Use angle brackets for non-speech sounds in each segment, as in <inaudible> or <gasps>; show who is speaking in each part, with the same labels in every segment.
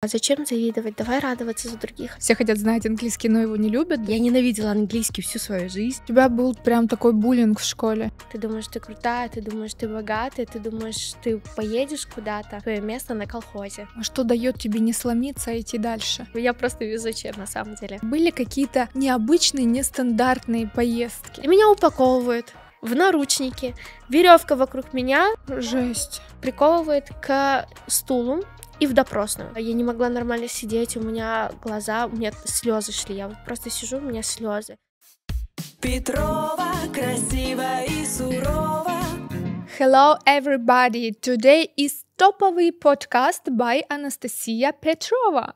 Speaker 1: А зачем завидовать? Давай радоваться за других. Все хотят знать английский, но его не любят. Я ненавидела английский всю свою жизнь. У тебя был прям такой буллинг в школе.
Speaker 2: Ты думаешь, ты крутая, ты думаешь, ты богатая, ты думаешь, ты поедешь куда-то. Твое место на колхозе. А что дает тебе не
Speaker 1: сломиться, а идти дальше? Я просто везучая, на самом деле. Были какие-то необычные,
Speaker 2: нестандартные поездки? И меня упаковывают в наручники. Веревка вокруг меня. Жесть. Приковывает к стулу и в допросную. Я не могла нормально сидеть, у меня глаза, у меня слезы шли. Я вот просто сижу, у меня слезы.
Speaker 1: Петрова красиво и сурово. Hello everybody! Today is топовый подкаст by Анастасия Петрова.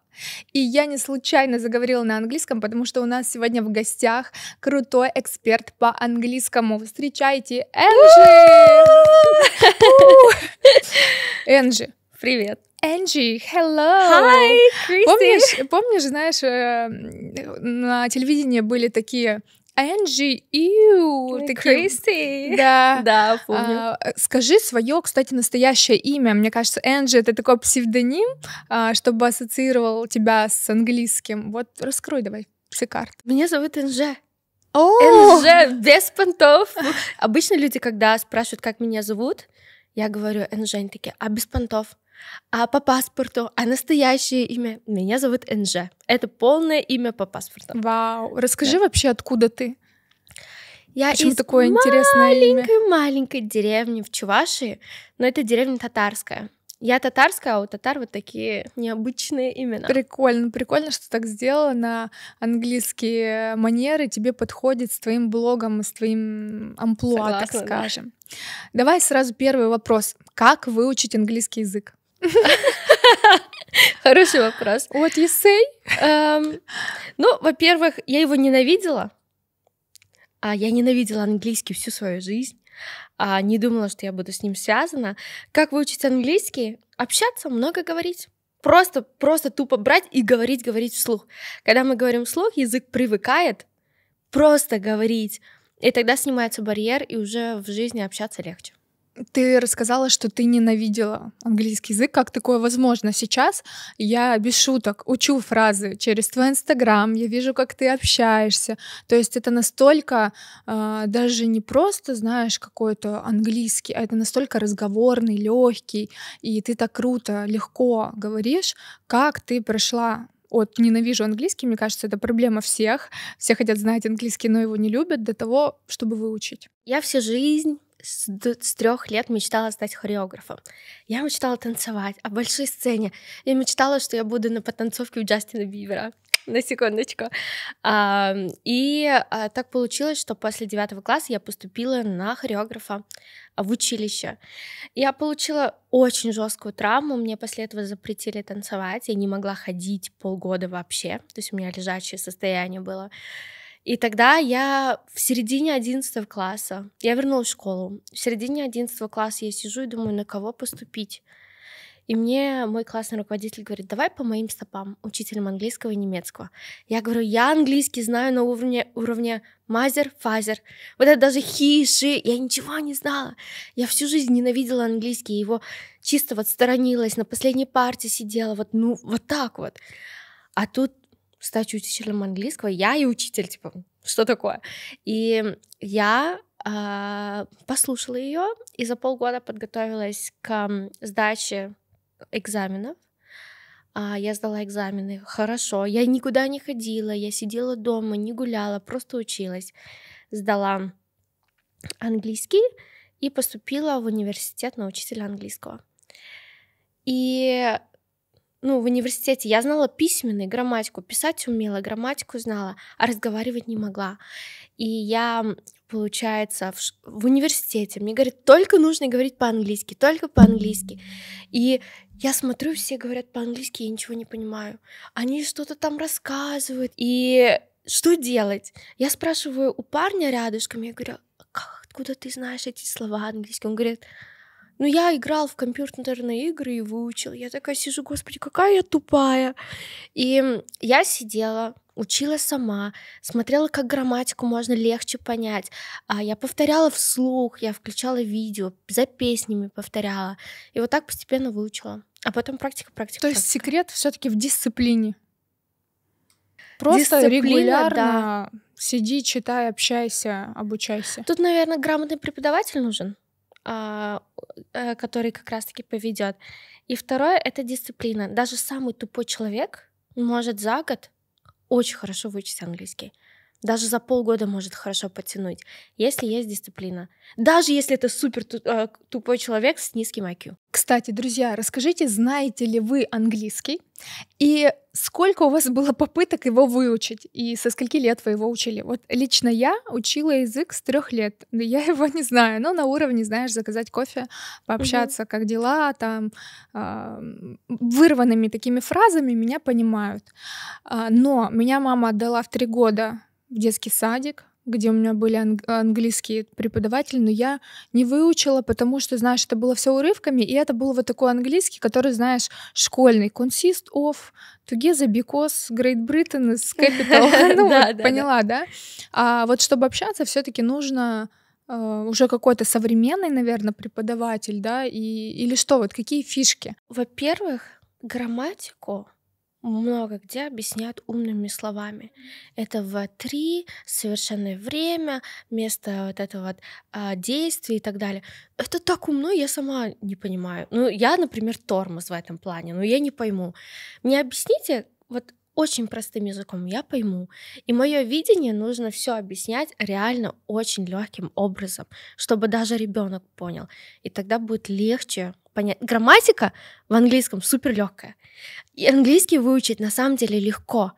Speaker 1: И я не случайно заговорила на английском, потому что у нас сегодня в гостях крутой эксперт по английскому. Встречайте Энджи! <laughs> Энджи, Привет. Энджи, hello! Hi, Chrissy. Помнишь, помнишь, знаешь, э, на телевидении были такие Энджи, Ю, ты Кристи. Да. Да, помню. А, скажи свое, кстати, настоящее имя. Мне кажется, Энджи это такой псевдоним, а, чтобы ассоциировал тебя с английским. Вот раскрой давай все карты. Меня зовут Энже.
Speaker 2: О! НЖ, без понтов. Обычно люди, когда спрашивают, как меня зовут, я говорю НЖ, они такие, а без понтов? а по паспорту, а настоящее имя. Меня зовут НЖ. Это полное имя по паспорту. Вау. Расскажи да. вообще, откуда ты? Я Почему из такое интересное маленькой маленькой деревни в Чувашии, но это деревня татарская. Я татарская, а у татар вот такие необычные
Speaker 1: имена. Прикольно, прикольно, что так сделала на английские манеры. Тебе подходит с твоим блогом, с твоим амплуа, Согласна, так скажем. Да. Давай сразу первый вопрос. Как выучить английский язык? <laughs> Хороший
Speaker 2: вопрос. What you say? Ну, во-первых, я его ненавидела. А я ненавидела английский всю свою жизнь. А не думала, что я буду с ним связана. Как выучить английский? Общаться, много говорить. Просто, просто тупо брать и говорить, говорить вслух. Когда мы говорим вслух, язык привыкает просто говорить. И тогда снимается барьер, и уже в жизни общаться легче.
Speaker 1: Ты рассказала, что ты ненавидела английский язык. Как такое возможно? Сейчас я без шуток учу фразы через твой инстаграм, я вижу, как ты общаешься. То есть это настолько э, даже не просто, знаешь, какой-то английский, а это настолько разговорный, легкий, и ты так круто, легко говоришь, как ты прошла от ненавижу английский, мне кажется, это проблема всех. Все хотят знать английский, но его не любят, до того, чтобы выучить.
Speaker 2: Я всю жизнь с, с трех лет мечтала стать хореографом. Я мечтала танцевать, о большой сцене. Я мечтала, что я буду на потанцовке у Джастина Бивера. На секундочку. А, и а, так получилось, что после девятого класса я поступила на хореографа в училище. Я получила очень жесткую травму. Мне после этого запретили танцевать. Я не могла ходить полгода вообще. То есть у меня лежачее состояние было. И тогда я в середине 11 класса, я вернулась в школу, в середине 11 класса я сижу и думаю, на кого поступить. И мне мой классный руководитель говорит, давай по моим стопам, учителям английского и немецкого. Я говорю, я английский знаю на уровне, уровне мазер, фазер. Вот это даже хиши я ничего не знала. Я всю жизнь ненавидела английский, его чисто вот сторонилась, на последней парте сидела, вот, ну, вот так вот. А тут стать учителем английского. Я и учитель, типа, что такое? И я э, послушала ее и за полгода подготовилась к сдаче экзаменов. Э, я сдала экзамены хорошо. Я никуда не ходила, я сидела дома, не гуляла, просто училась. Сдала английский и поступила в университет на учителя английского. И ну, в университете я знала письменную грамматику, писать умела, грамматику знала, а разговаривать не могла. И я, получается, в, в университете, мне говорят, только нужно говорить по-английски, только по-английски. И я смотрю, все говорят по-английски, я ничего не понимаю. Они что-то там рассказывают. И что делать? Я спрашиваю у парня рядышком, я говорю, «А как, откуда ты знаешь эти слова английские? Он говорит, ну, я играл в компьютерные игры и выучил. Я такая сижу, господи, какая я тупая. И я сидела, учила сама, смотрела, как грамматику можно легче понять. А я повторяла вслух, я включала видео, за песнями повторяла. И вот так постепенно выучила. А потом практика, практика. То практика. есть секрет все-таки в дисциплине. Просто регулярно да. сиди, читай, общайся, обучайся. Тут, наверное, грамотный преподаватель нужен. А, э, который как раз-таки поведет. И второе — это дисциплина. Даже самый тупой человек может за год очень хорошо выучить английский. Даже за полгода может хорошо потянуть, если есть дисциплина. Даже если это супер э, тупой человек с низким IQ. Кстати, друзья, расскажите, знаете ли вы английский?
Speaker 1: И сколько у вас было попыток его выучить? И со скольки лет вы его учили? Вот лично я учила язык с трех лет. Но я его не знаю. Но на уровне, знаешь, заказать кофе, пообщаться, угу. как дела, там, э, вырванными такими фразами меня понимают. А, но меня мама отдала в три года в детский садик, где у меня были анг- английские преподаватели, но я не выучила, потому что, знаешь, это было все урывками, и это был вот такой английский, который, знаешь, школьный. Consist of, together because Great Britain is capital. <laughs> Ну, поняла, да? А вот чтобы общаться, все таки нужно э, уже какой-то современный, наверное, преподаватель,
Speaker 2: да, и, или что, вот какие фишки? Во-первых, грамматику много где объясняют умными словами. Это в три, совершенное время, место вот этого вот, а, действия и так далее. Это так умно, я сама не понимаю. Ну, я, например, тормоз в этом плане, но я не пойму. Мне объясните, вот очень простым языком я пойму. И мое видение нужно все объяснять реально очень легким образом, чтобы даже ребенок понял. И тогда будет легче понять. Грамматика в английском супер легкая. И английский выучить на самом деле легко.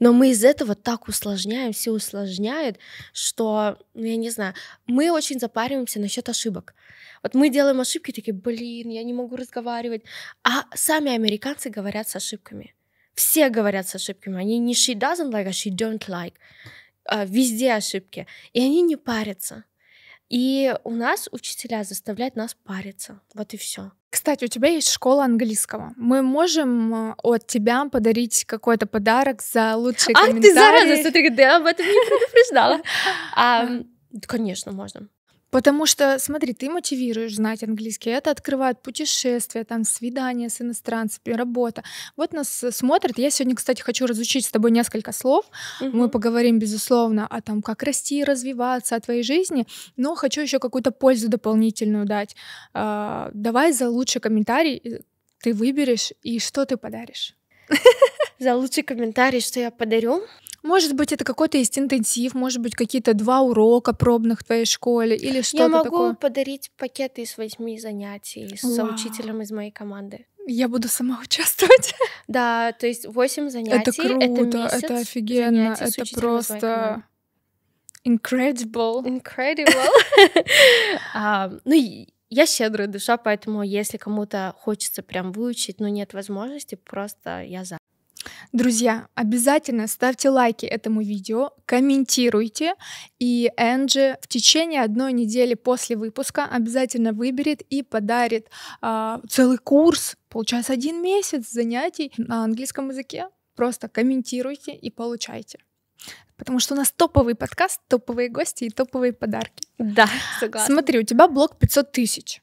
Speaker 2: Но мы из этого так усложняем, все усложняют, что, ну, я не знаю, мы очень запариваемся насчет ошибок. Вот мы делаем ошибки, такие, блин, я не могу разговаривать. А сами американцы говорят с ошибками. Все говорят с ошибками. Они не she doesn't like, а she don't like. А, везде ошибки. И они не парятся. И у нас учителя заставляют нас париться. Вот и все. Кстати, у тебя есть школа английского. Мы можем э, от тебя
Speaker 1: подарить какой-то подарок за лучший комментарий? комментарии. Ах ты зараза, смотри,
Speaker 2: ты об этом не предупреждала. <laughs> Конечно, можно.
Speaker 1: Потому что, смотри, ты мотивируешь знать английский, это открывает путешествия, там свидания с иностранцами, работа. Вот нас э, смотрят. Я сегодня, кстати, хочу разучить с тобой несколько слов. Угу. Мы поговорим, безусловно, о том, как расти, развиваться, о твоей жизни, но хочу еще какую-то пользу дополнительную дать. А, давай за лучший комментарий э, ты выберешь и что ты подаришь. <laughs> За лучший комментарий, что я подарю. Может быть, это какой-то есть интенсив, может быть, какие-то два урока пробных в твоей школе или что-то такое. Я могу такое.
Speaker 2: подарить пакеты из восьми занятий с Вау. учителем из моей команды. Я буду сама <laughs> участвовать. Да, то есть восемь занятий. Это круто, это, месяц это офигенно, это просто incredible. Incredible. <laughs> А, ну, я щедрая душа, поэтому если кому-то хочется прям выучить, но нет возможности, просто я за.
Speaker 1: Друзья, обязательно ставьте лайки этому видео, комментируйте, и Энджи в течение одной недели после выпуска обязательно выберет и подарит э, целый курс, получается, один месяц занятий на английском языке. Просто комментируйте и получайте. Потому что у нас топовый подкаст, топовые гости и топовые подарки. Да, согласна. Смотри, у тебя блог 500 тысяч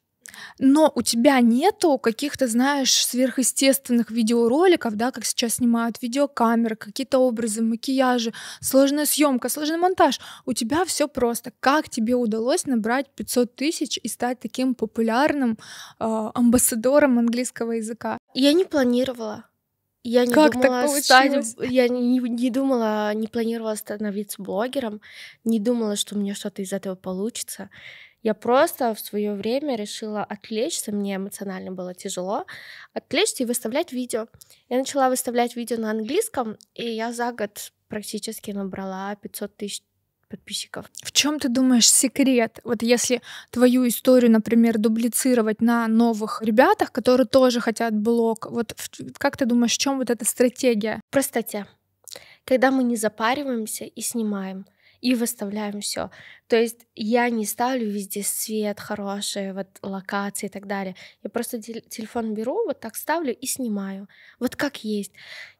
Speaker 1: но у тебя нету каких-то, знаешь, сверхъестественных видеороликов, да, как сейчас снимают видеокамеры, какие-то образы, макияжи, сложная съемка, сложный монтаж. У тебя все просто. Как тебе удалось набрать 500 тысяч и стать таким популярным
Speaker 2: э, амбассадором английского языка? Я не планировала. Я не как думала так стать, я не, не думала, не планировала становиться блогером, не думала, что у меня что-то из этого получится. Я просто в свое время решила отвлечься, мне эмоционально было тяжело, отвлечься и выставлять видео. Я начала выставлять видео на английском, и я за год практически набрала 500 тысяч подписчиков.
Speaker 1: В чем ты думаешь секрет? Вот если твою историю, например, дублицировать на новых ребятах, которые тоже хотят блог, вот в, как ты думаешь, в чем вот эта
Speaker 2: стратегия? В простоте. Когда мы не запариваемся и снимаем и выставляем все. То есть я не ставлю везде свет хороший, вот локации и так далее. Я просто телефон беру, вот так ставлю и снимаю. Вот как есть.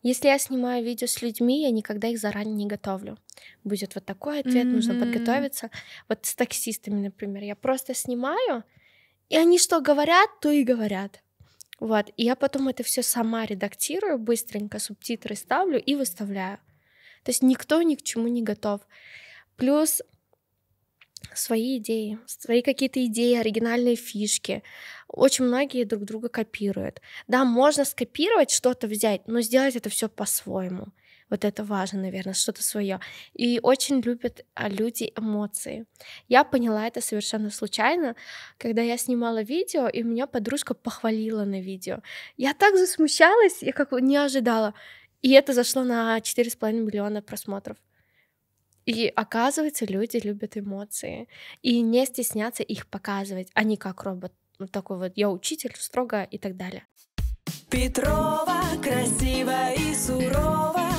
Speaker 2: Если я снимаю видео с людьми, я никогда их заранее не готовлю. Будет вот такой ответ, mm-hmm. нужно подготовиться. Вот с таксистами, например, я просто снимаю, и они что говорят, то и говорят. Вот, и я потом это все сама редактирую, быстренько субтитры ставлю и выставляю. То есть никто ни к чему не готов. Плюс свои идеи, свои какие-то идеи, оригинальные фишки. Очень многие друг друга копируют. Да, можно скопировать что-то взять, но сделать это все по-своему. Вот это важно, наверное, что-то свое. И очень любят а, люди эмоции. Я поняла это совершенно случайно, когда я снимала видео, и меня подружка похвалила на видео. Я так засмущалась, я как бы не ожидала. И это зашло на 4,5 миллиона просмотров. И оказывается, люди любят эмоции и не стесняться их показывать, а не как робот. Вот такой вот я учитель, строго и так далее.
Speaker 1: Петрова красиво и сурово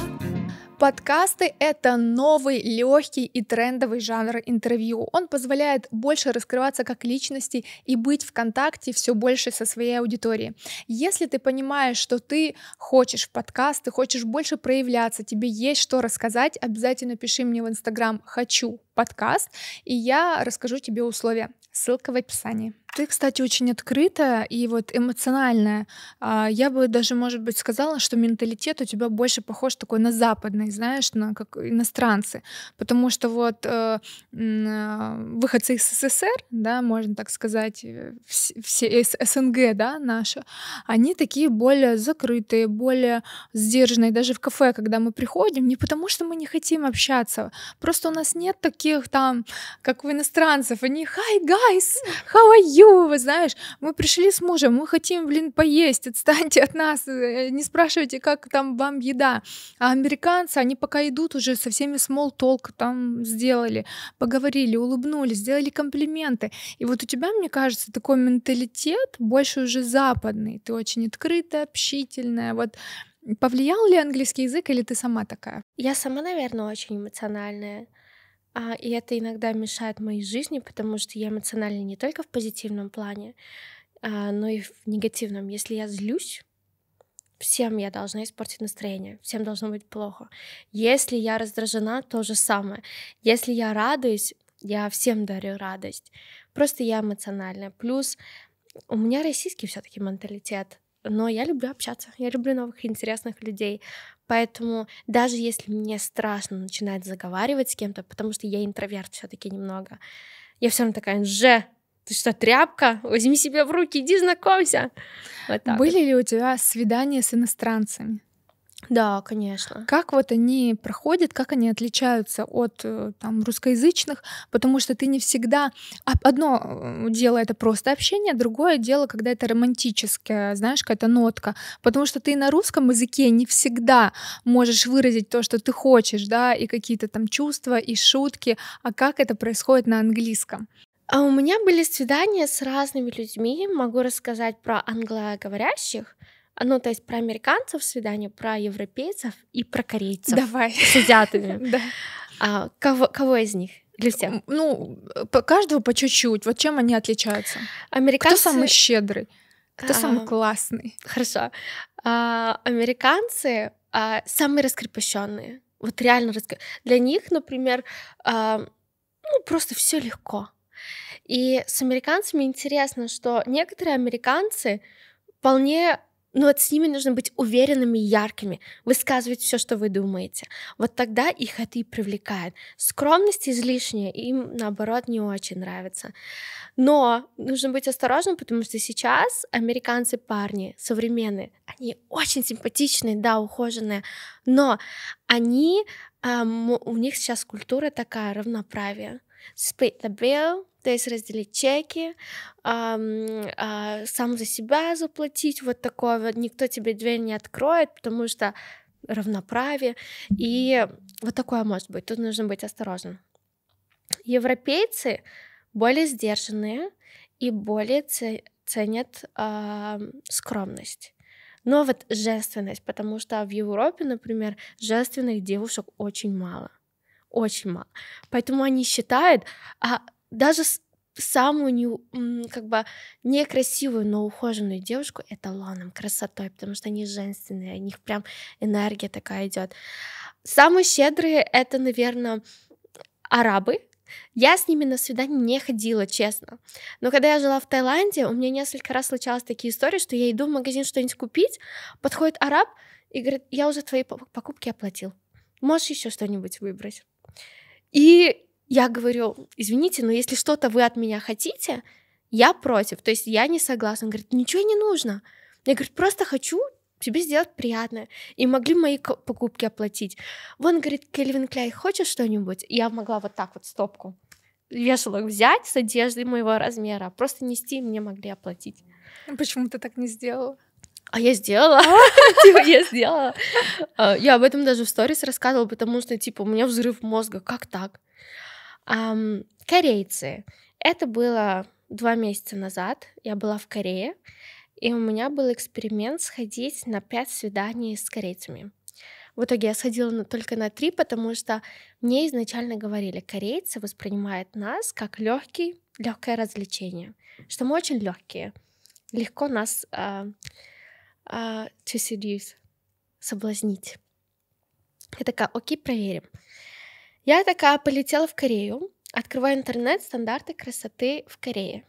Speaker 1: Подкасты — это новый, легкий и трендовый жанр интервью. Он позволяет больше раскрываться как личности и быть в контакте все больше со своей аудиторией. Если ты понимаешь, что ты хочешь в подкасты, хочешь больше проявляться, тебе есть что рассказать, обязательно пиши мне в Инстаграм «Хочу подкаст, и я расскажу тебе условия. Ссылка в описании. Ты, кстати, очень открытая и вот эмоциональная. А, я бы даже, может быть, сказала, что менталитет у тебя больше похож такой на западный, знаешь, на как иностранцы. Потому что вот э, э, выходцы из СССР, да, можно так сказать, э, все из СНГ, да, наши, они такие более закрытые, более сдержанные. Даже в кафе, когда мы приходим, не потому что мы не хотим общаться, просто у нас нет таких таких там, как у иностранцев, они «Hi, guys! How are you?» Вы знаешь, мы пришли с мужем, мы хотим, блин, поесть, отстаньте от нас, э, не спрашивайте, как там вам еда. А американцы, они пока идут уже со всеми small talk там сделали, поговорили, улыбнулись, сделали комплименты. И вот у тебя, мне кажется, такой менталитет больше уже западный, ты очень открытая, общительная, вот Повлиял ли английский язык или ты сама такая?
Speaker 2: Я сама, наверное, очень эмоциональная. А, и это иногда мешает моей жизни, потому что я эмоциональна не только в позитивном плане, а, но и в негативном. Если я злюсь, всем я должна испортить настроение, всем должно быть плохо. Если я раздражена, то же самое. Если я радуюсь, я всем дарю радость. Просто я эмоциональная. Плюс у меня российский все-таки менталитет но я люблю общаться, я люблю новых интересных людей. Поэтому даже если мне страшно начинать заговаривать с кем-то, потому что я интроверт все-таки немного, я все равно такая, же, ты что, тряпка? Возьми себя в руки, иди знакомься. Вот Были вот. ли у тебя свидания с иностранцами?
Speaker 1: Да, конечно. Как вот они проходят, как они отличаются от э, там, русскоязычных, потому что ты не всегда... А, одно э, дело — это просто общение, другое дело, когда это романтическое, знаешь, какая-то нотка, потому что ты на русском языке не всегда можешь выразить то, что ты хочешь, да, и какие-то там чувства, и шутки, а
Speaker 2: как это происходит на английском. А у меня были свидания с разными людьми, могу рассказать про англоговорящих, ну, то есть про американцев свидание, про европейцев и про корейцев. Давай. С азиатами. <laughs> Да. А, кого, кого из них? Для всех? Ну, по каждого по чуть-чуть. Вот чем они отличаются? Американцы... Кто самый щедрый? Кто а, самый классный? Хорошо. А, американцы а, самые раскрепощенные. Вот реально раскреп... Для них, например, а, ну, просто все легко. И с американцами интересно, что некоторые американцы вполне но ну, вот с ними нужно быть уверенными и яркими, высказывать все, что вы думаете. Вот тогда их это и привлекает. Скромность излишняя им, наоборот, не очень нравится. Но нужно быть осторожным, потому что сейчас американцы парни современные, они очень симпатичные, да, ухоженные, но они, эм, у них сейчас культура такая равноправие. Split the bill, то есть разделить чеки, эм, э, сам за себя заплатить, вот такое вот, никто тебе дверь не откроет, потому что равноправие, и вот такое может быть, тут нужно быть осторожным. Европейцы более сдержанные и более ценят э, скромность. Но вот женственность, потому что в Европе, например, женственных девушек очень мало. Очень мало. Поэтому они считают, а даже самую не, как бы некрасивую, но ухоженную девушку эталоном, красотой, потому что они женственные, у них прям энергия такая идет. Самые щедрые это, наверное, арабы. Я с ними на свидание не ходила, честно. Но когда я жила в Таиланде, у меня несколько раз случалась такие истории, что я иду в магазин что-нибудь купить, подходит араб и говорит, я уже твои покупки оплатил. Можешь еще что-нибудь выбрать? И я говорю, извините, но если что-то вы от меня хотите, я против, то есть я не согласна. Он говорит, ничего не нужно. Я говорю, просто хочу тебе сделать приятное. И могли мои покупки оплатить. Вон, говорит, Кельвин Кляй, хочешь что-нибудь? Я могла вот так вот стопку вешалок взять с одеждой моего размера, просто нести, и мне могли оплатить. А почему ты так не сделала? А я сделала, а? <laughs> Типа, я сделала. А, я об этом даже в сторис рассказывала, потому что, типа, у меня взрыв мозга, как так? Um, корейцы. Это было два месяца назад. Я была в Корее, и у меня был эксперимент сходить на пять свиданий с корейцами. В итоге я сходила на, только на три, потому что мне изначально говорили, корейцы воспринимают нас как легкий, легкое развлечение, что мы очень легкие, легко нас а, а, to seduce, соблазнить. Я такая, окей, проверим. Я такая полетела в Корею, открываю интернет «Стандарты красоты в Корее».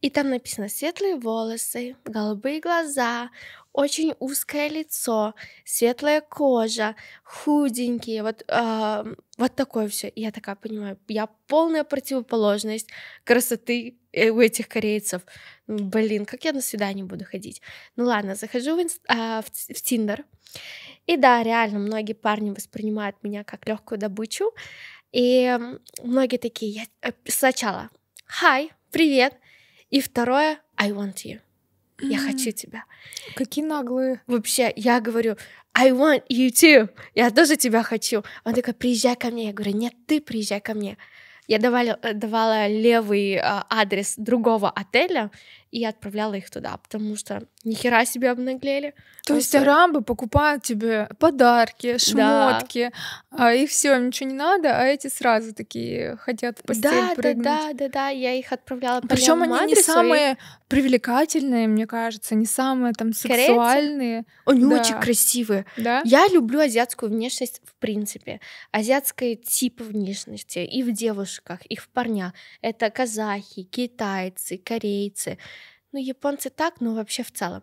Speaker 2: И там написано «светлые волосы», «голубые глаза», очень узкое лицо, светлая кожа, худенькие, вот, э, вот такое все. я такая понимаю, я полная противоположность красоты э, у этих корейцев. Ну, блин, как я на свидание буду ходить? Ну ладно, захожу в, инст... э, в Тиндер, и да, реально, многие парни воспринимают меня как легкую добычу. И многие такие, я э, сначала «Hi», «Привет», и второе «I want you». Я хочу тебя. Какие наглые. Вообще, я говорю, I want you too. Я тоже тебя хочу. Он такой, приезжай ко мне. Я говорю, нет, ты приезжай ко мне. Я давала, э, давала левый а, адрес другого отеля, и отправляла их туда, потому что нихера себе обнаглели. То есть арабы покупают тебе
Speaker 1: подарки, шмотки, да. а их все ничего не надо, а эти сразу такие хотят в постель да, прыгнуть. Да,
Speaker 2: да, да, да, я их отправляла по Причем они не самые и...
Speaker 1: привлекательные,
Speaker 2: мне кажется, не самые там сексуальные. Корейцы? Они да. очень красивые. Да? Я люблю азиатскую внешность в принципе. Азиатская тип внешности и в девушках, и в парнях. Это казахи, китайцы, корейцы. Ну, японцы так, но вообще в целом.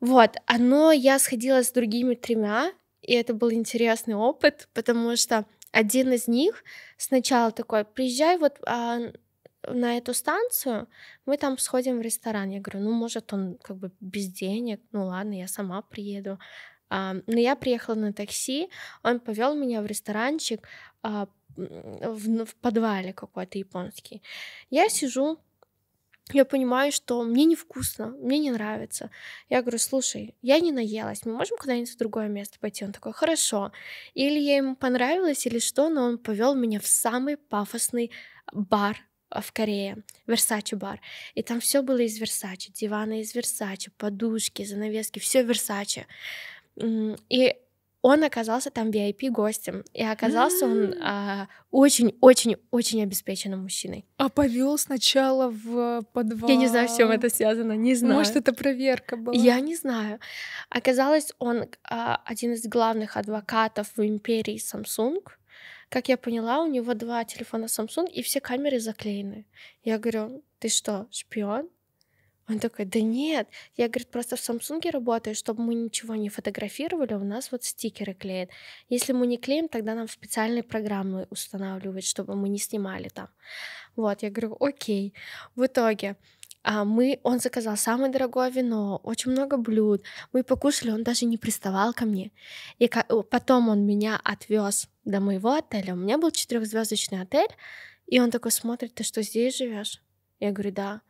Speaker 2: Вот, оно я сходила с другими тремя, и это был интересный опыт, потому что один из них сначала такой, приезжай вот а, на эту станцию, мы там сходим в ресторан. Я говорю, ну, может, он как бы без денег, ну ладно, я сама приеду. А, но я приехала на такси, он повел меня в ресторанчик а, в, ну, в подвале какой-то японский. Я сижу, я понимаю, что мне невкусно, мне не нравится. Я говорю, слушай, я не наелась, мы можем куда-нибудь в другое место пойти? Он такой, хорошо. Или я ему понравилась, или что, но он повел меня в самый пафосный бар а, в Корее, Версачи бар. И там все было из Версачи, диваны из Версачи, подушки, занавески, все Версачи. И он оказался там VIP-гостем, и оказался он очень-очень-очень а, обеспеченным мужчиной. А повел сначала в подвал. Я не знаю, с чем это связано, не знаю. Может, это проверка была? Я не знаю. Оказалось, он а, один из главных адвокатов в империи Samsung. Как я поняла, у него два телефона Samsung, и все камеры заклеены. Я говорю, ты что, шпион? Он такой, да нет, я, говорит, просто в Самсунге работаю, чтобы мы ничего не фотографировали, у нас вот стикеры клеят. Если мы не клеим, тогда нам специальные программы устанавливают, чтобы мы не снимали там. Вот, я говорю, окей. В итоге а, мы, он заказал самое дорогое вино, очень много блюд, мы покушали, он даже не приставал ко мне. И потом он меня отвез до моего отеля, у меня был четырехзвездочный отель, и он такой смотрит, ты что, здесь живешь? Я говорю, да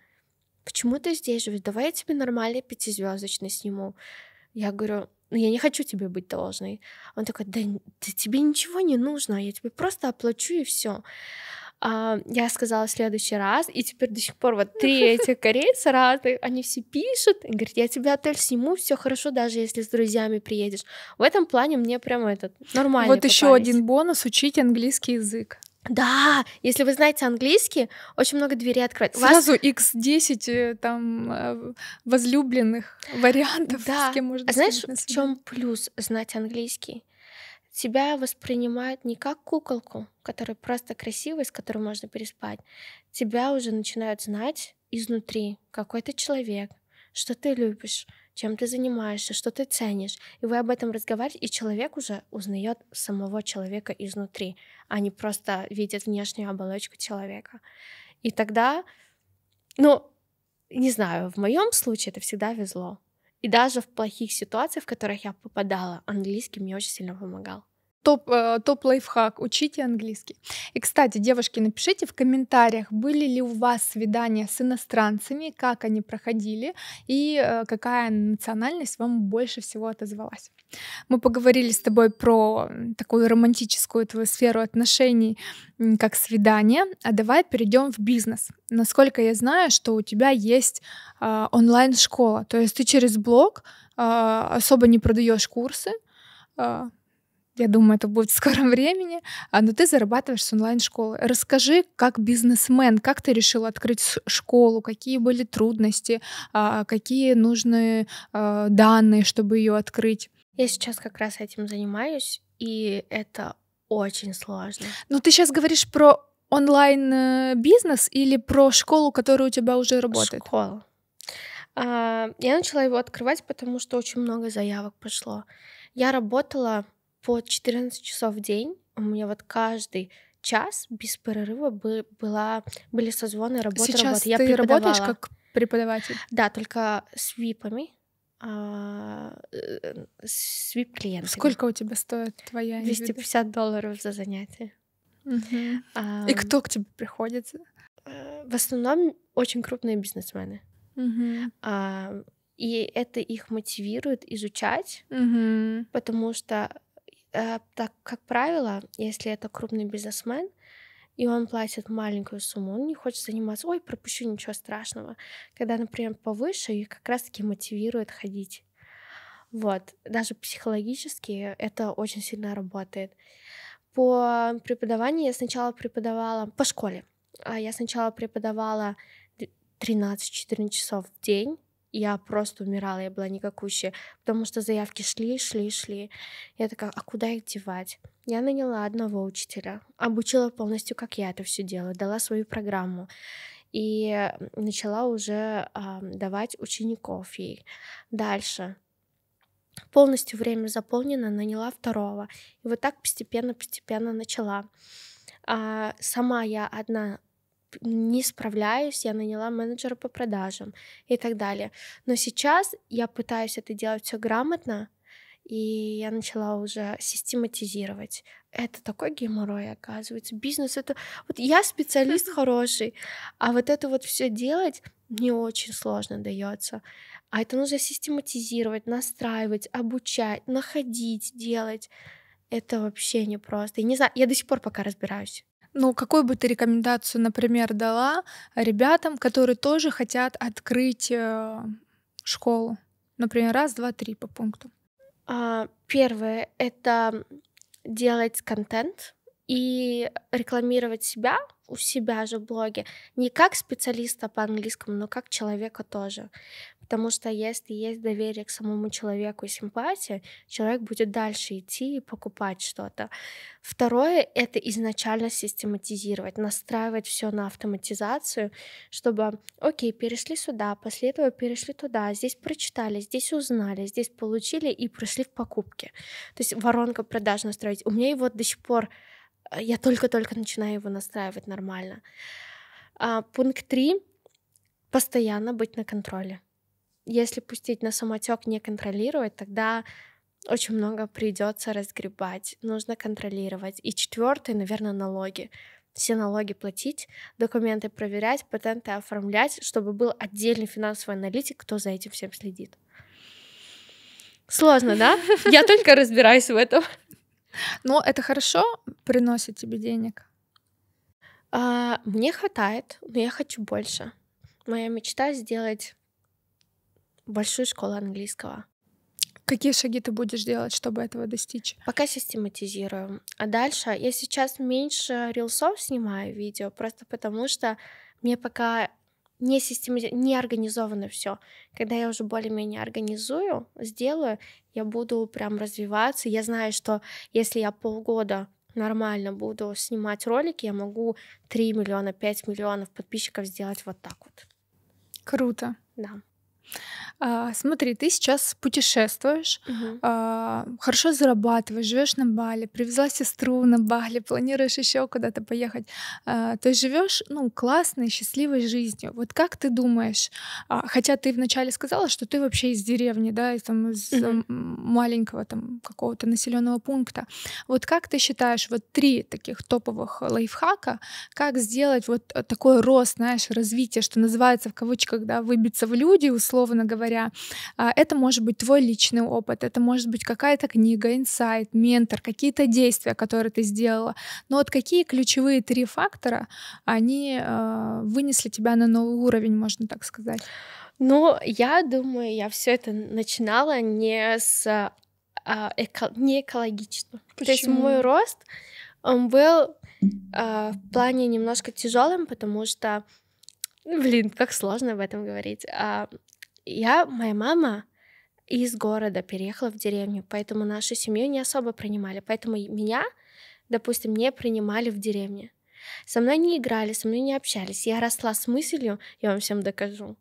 Speaker 2: почему ты здесь живешь? Давай я тебе нормальный пятизвездочный сниму. Я говорю, ну я не хочу тебе быть должной. Он такой, да, да тебе ничего не нужно, я тебе просто оплачу и все. А, я сказала в следующий раз, и теперь до сих пор вот <laughs> три этих корейца разных, они все пишут, и говорят, я тебе отель сниму, все хорошо, даже если с друзьями приедешь. В этом плане мне прям этот нормально. Вот еще один бонус — учить английский язык. Да, если вы знаете английский, очень много дверей откроет. Сразу Вас... x10 э, там э, возлюбленных <laughs> вариантов, да. с кем можно. А знаешь, в чем плюс знать английский? Тебя воспринимают не как куколку, которая просто красивая, с которой можно переспать. Тебя уже начинают знать изнутри, какой ты человек, что ты любишь, чем ты занимаешься, что ты ценишь. И вы об этом разговариваете, и человек уже узнает самого человека изнутри, а не просто видит внешнюю оболочку человека. И тогда, ну, не знаю, в моем случае это всегда везло. И даже в плохих ситуациях, в которых я попадала, английский мне очень сильно помогал топ, э, топ лайфхак. Учите английский. И, кстати, девушки,
Speaker 1: напишите в комментариях, были ли у вас свидания с иностранцами, как они проходили и э, какая национальность вам больше всего отозвалась. Мы поговорили с тобой про такую романтическую твою сферу отношений, как свидание. А давай перейдем в бизнес. Насколько я знаю, что у тебя есть э, онлайн-школа, то есть ты через блог э, особо не продаешь курсы, а, я думаю, это будет в скором времени. А Но ты зарабатываешь с онлайн-школы. Расскажи, как бизнесмен, как ты решил открыть школу, какие были трудности, а, какие нужны а, данные, чтобы ее открыть. Я сейчас как раз этим
Speaker 2: занимаюсь, и это очень сложно.
Speaker 1: Но ну, ты сейчас говоришь про онлайн-бизнес э, или
Speaker 2: про школу, которая у тебя уже работает? Школа. Я начала его открывать, потому что очень много заявок пошло. Я работала по 14 часов в день. У меня вот каждый час без перерыва бы, была, были созвоны, работа, Сейчас работа. Я ты преподавала. работаешь как преподаватель? Да, только с випами, а, э, с вип-клиентами. Сколько у тебя стоит твоя? 250 долларов за занятие. Угу. А, И кто к тебе приходит? Э, в основном очень крупные бизнесмены. Угу. А, и это их мотивирует изучать, угу. потому что Э, так как правило, если это крупный бизнесмен, и он платит маленькую сумму, он не хочет заниматься, ой, пропущу, ничего страшного. Когда, например, повыше, и как раз-таки мотивирует ходить. Вот, даже психологически это очень сильно работает. По преподаванию я сначала преподавала по школе. А я сначала преподавала 13-14 часов в день, я просто умирала, я была никакущая, потому что заявки шли, шли, шли. Я такая, а куда их девать? Я наняла одного учителя, обучила полностью, как я это все делаю, дала свою программу и начала уже э, давать учеников ей. Дальше полностью время заполнено, наняла второго. И вот так постепенно-постепенно начала. А сама я одна не справляюсь, я наняла менеджера по продажам и так далее. Но сейчас я пытаюсь это делать все грамотно, и я начала уже систематизировать. Это такой геморрой, оказывается. Бизнес это... Вот я специалист <laughs> хороший, а вот это вот все делать мне очень сложно дается. А это нужно систематизировать, настраивать, обучать, находить, делать. Это вообще непросто. Я не знаю, я до сих пор пока разбираюсь. Ну, какую бы ты
Speaker 1: рекомендацию, например, дала ребятам, которые тоже хотят открыть э, школу? Например, раз, два, три по пункту.
Speaker 2: А, первое — это делать контент и рекламировать себя у себя же в блоге не как специалиста по английскому, но как человека тоже. Потому что если есть доверие к самому человеку и симпатия, человек будет дальше идти и покупать что-то. Второе — это изначально систематизировать, настраивать все на автоматизацию, чтобы, окей, перешли сюда, после этого перешли туда, здесь прочитали, здесь узнали, здесь получили и пришли в покупке. То есть воронка продаж настроить. У меня его до сих пор, э, я только-только начинаю его настраивать нормально. А, пункт три – постоянно быть на контроле если пустить на самотек, не контролировать, тогда очень много придется разгребать, нужно контролировать. И четвертый, наверное, налоги. Все налоги платить, документы проверять, патенты оформлять, чтобы был отдельный финансовый аналитик, кто за этим всем следит. Сложно, да? <laughs> Я только разбираюсь в этом. Но это хорошо приносит тебе денег? А, мне хватает, но я хочу больше. Моя мечта сделать большую школу английского. Какие шаги ты будешь делать, чтобы этого достичь? Пока систематизирую. А дальше я сейчас меньше рилсов снимаю видео, просто потому что мне пока не системати... не организовано все. Когда я уже более-менее организую, сделаю, я буду прям развиваться. Я знаю, что если я полгода нормально буду снимать ролики, я могу 3 миллиона, 5 миллионов подписчиков сделать вот так вот. Круто. Да. А,
Speaker 1: смотри, ты сейчас путешествуешь, угу. а, хорошо зарабатываешь, живешь на Бали, привезла сестру на Бали, планируешь еще куда-то поехать. А, ты живешь, ну, классной, счастливой жизнью. Вот как ты думаешь? А, хотя ты вначале сказала, что ты вообще из деревни, да, из, там, из угу. маленького там какого-то населенного пункта. Вот как ты считаешь, вот три таких топовых лайфхака, как сделать вот э, такой рост, знаешь, развитие, что называется в кавычках, да, выбиться в люди, условно условно говоря. А, это может быть твой личный опыт, это может быть какая-то книга, инсайт, ментор, какие-то действия, которые ты сделала. Но вот какие ключевые три фактора, они а, вынесли тебя на новый уровень, можно так сказать? Ну, я
Speaker 2: думаю, я все это начинала не с а, эко, не экологично. Почему? То есть мой рост он был а, в плане немножко тяжелым, потому что, блин, как сложно об этом говорить. А, я, моя мама из города переехала в деревню, поэтому нашу семью не особо принимали. Поэтому меня, допустим, не принимали в деревне. Со мной не играли, со мной не общались. Я росла с мыслью, я вам всем докажу.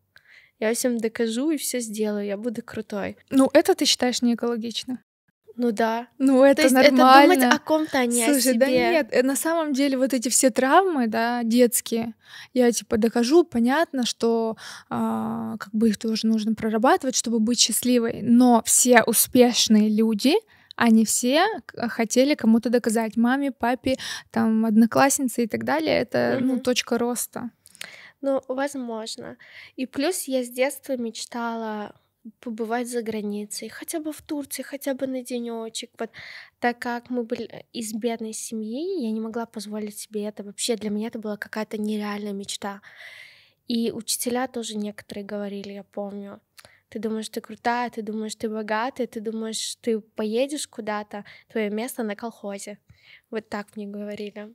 Speaker 2: Я всем докажу и все сделаю, я буду крутой. Ну, это ты считаешь не экологично? Ну да. Ну это То есть нормально. это думать о ком-то, а не Слушай, о себе. Слушай, да нет,
Speaker 1: э, на самом деле вот эти все травмы, да, детские, я типа докажу, понятно, что а, как бы их тоже нужно прорабатывать, чтобы быть счастливой, но все успешные люди, они все хотели кому-то доказать, маме, папе, там, однокласснице и так далее, это, угу. ну, точка роста.
Speaker 2: Ну, возможно. И плюс я с детства мечтала побывать за границей, хотя бы в Турции, хотя бы на денечек. Вот, так как мы были э, из бедной семьи, я не могла позволить себе это. Вообще для меня это была какая-то нереальная мечта. И учителя тоже некоторые говорили, я помню. Ты думаешь, ты крутая, ты думаешь, ты богатая, ты думаешь, ты поедешь куда-то, твое место на колхозе. Вот так мне говорили.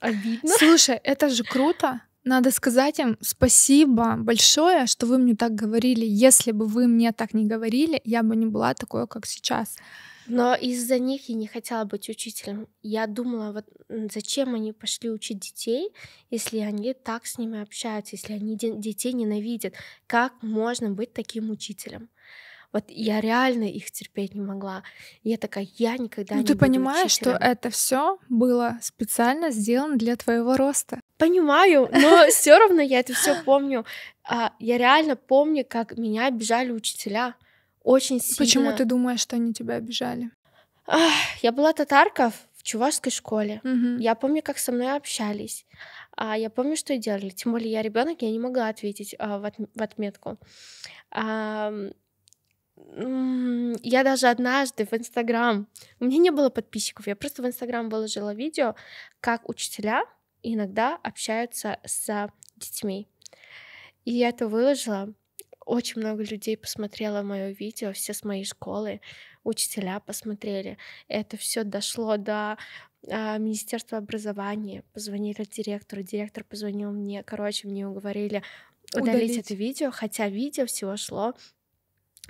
Speaker 2: Обидно.
Speaker 1: Слушай, это же круто. Надо сказать им спасибо большое, что вы мне так говорили. Если бы вы мне так не говорили, я бы не была такой, как сейчас.
Speaker 2: Но из-за них я не хотела быть учителем. Я думала, вот зачем они пошли учить детей, если они так с ними общаются, если они детей ненавидят. Как можно быть таким учителем? Вот я реально их терпеть не могла. Я такая, я никогда ну, не. Ты понимаешь, учителем. что
Speaker 1: это все было специально сделано для твоего
Speaker 2: роста. Понимаю, но все равно я это все помню. А, я реально помню, как меня обижали учителя. Очень сильно. Почему ты думаешь, что они тебя обижали? Я была татарка в чувашской школе. Угу. Я помню, как со мной общались. А я помню, что делали. Тем более я ребенок, я не могла ответить а, в, от, в отметку. А, я даже однажды в Инстаграм, у меня не было подписчиков, я просто в Инстаграм выложила видео, как учителя иногда общаются с детьми. И я это выложила. Очень много людей посмотрело мое видео, все с моей школы, учителя посмотрели. Это все дошло до э, Министерства образования. Позвонили директору, директор позвонил мне. Короче, мне уговорили удалить, удалить. это видео, хотя видео всего шло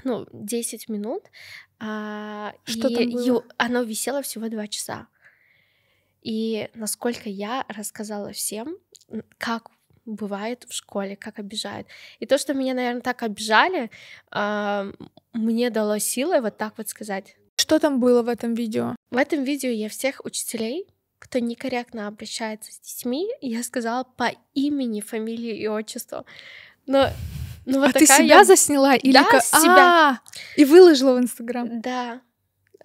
Speaker 2: ну, 10 минут. А, Что и, там было? оно висело всего 2 часа. И насколько я рассказала всем, как бывает в школе, как обижают. И то, что меня, наверное, так обижали, а, мне дало силы вот так вот сказать. Что там было в этом видео? В этом видео я всех учителей, кто некорректно обращается с детьми, я сказала по имени, фамилии и отчеству. Но ну, вот а ты себя я... засняла или да, к... себя. А, и выложила в Инстаграм? Да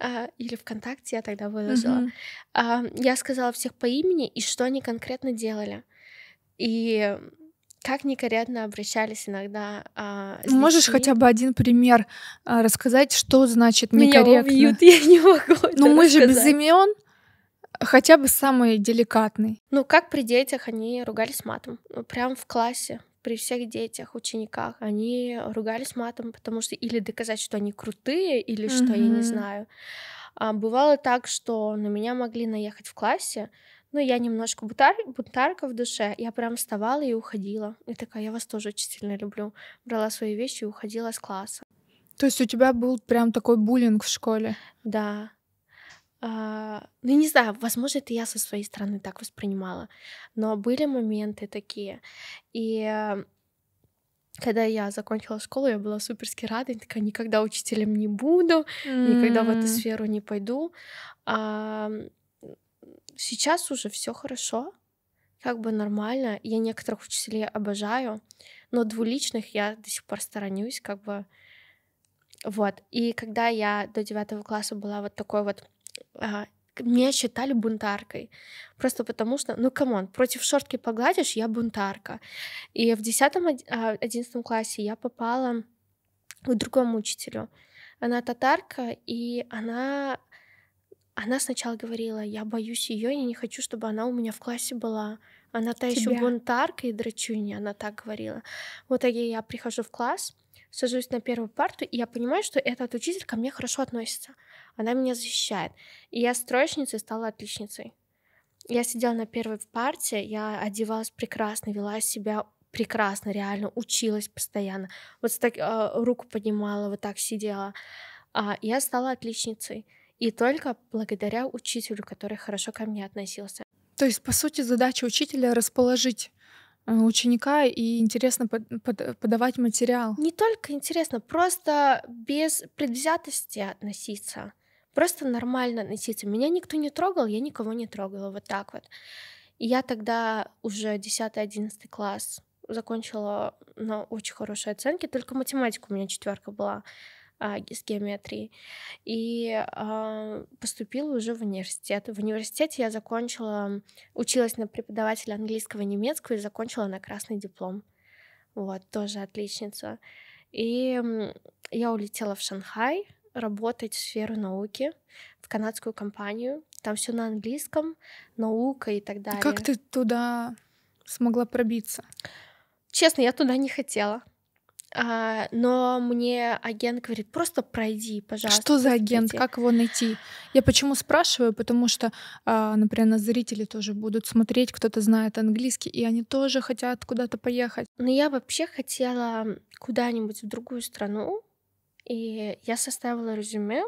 Speaker 2: а, или ВКонтакте я тогда выложила, угу. а, я сказала всех по имени и что они конкретно делали. И как некорректно обращались иногда. А, с Можешь хотя
Speaker 1: бы один пример а, рассказать, что значит некорректно? Меня убьют, <laughs> я
Speaker 2: не могу. Ну мы же без имен. Хотя бы самый
Speaker 1: деликатный.
Speaker 2: Ну, как при детях они ругались матом? Прям в классе при всех детях, учениках, они ругались матом, потому что или доказать, что они крутые, или mm-hmm. что, я не знаю. А, бывало так, что на меня могли наехать в классе, но я немножко бутар... бунтарка в душе, я прям вставала и уходила. И такая, я вас тоже очень сильно люблю. Брала свои вещи и уходила с класса. То есть у тебя был прям такой буллинг в школе? Да. А, ну, не знаю, возможно, это я со своей стороны так воспринимала, но были моменты такие. И э, когда я закончила школу, я была суперски рада, я такая, никогда учителем не буду, mm-hmm. никогда в эту сферу не пойду. А, сейчас уже все хорошо, как бы нормально. Я некоторых учителей обожаю, но двуличных я до сих пор сторонюсь, как бы. Вот. И когда я до девятого класса была вот такой вот а, меня считали бунтаркой. Просто потому что, ну, камон, против шортки погладишь, я бунтарка. И в 10-11 а, классе я попала к другому учителю. Она татарка, и она она сначала говорила, я боюсь ее, я не хочу, чтобы она у меня в классе была. Она та еще бунтарка и драчуня, она так говорила. В итоге я прихожу в класс, сажусь на первую парту, и я понимаю, что этот учитель ко мне хорошо относится она меня защищает. И я строчницей стала отличницей. Я сидела на первой партии, я одевалась прекрасно, вела себя прекрасно, реально училась постоянно. Вот так а, руку поднимала, вот так сидела. а я стала отличницей. И только благодаря учителю, который хорошо ко мне относился. То есть, по сути, задача учителя
Speaker 1: расположить э, ученика и интересно подавать материал. Не только
Speaker 2: интересно, просто без предвзятости относиться. Просто нормально относиться. Меня никто не трогал, я никого не трогала. Вот так вот. И я тогда уже 10-11 класс закончила на очень хорошие оценки, только математику у меня четверка была а, с геометрией. И а, поступила уже в университет. В университете я закончила, училась на преподавателя английского и немецкого и закончила на красный диплом. Вот, тоже отличница. И я улетела в Шанхай, работать в сферу науки, в канадскую компанию. Там все на английском, наука и так далее. Как ты туда смогла пробиться? Честно, я туда не хотела. А, но мне агент говорит, просто пройди, пожалуйста. Что за агент? Как его найти?
Speaker 1: Я почему спрашиваю? Потому что, а, например, на зрители тоже будут смотреть, кто-то знает
Speaker 2: английский, и они тоже хотят куда-то поехать. Но я вообще хотела куда-нибудь в другую страну, и я составила резюме,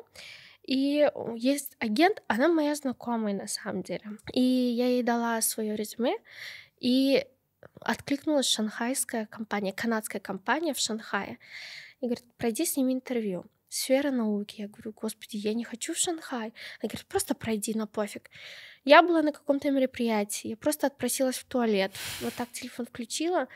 Speaker 2: и есть агент, она моя знакомая на самом деле. И я ей дала свое резюме, и откликнулась шанхайская компания, канадская компания в Шанхае. И говорит, пройди с ними интервью. Сфера науки. Я говорю, господи, я не хочу в Шанхай. Она говорит, просто пройди на пофиг. Я была на каком-то мероприятии, я просто отпросилась в туалет, вот так телефон включила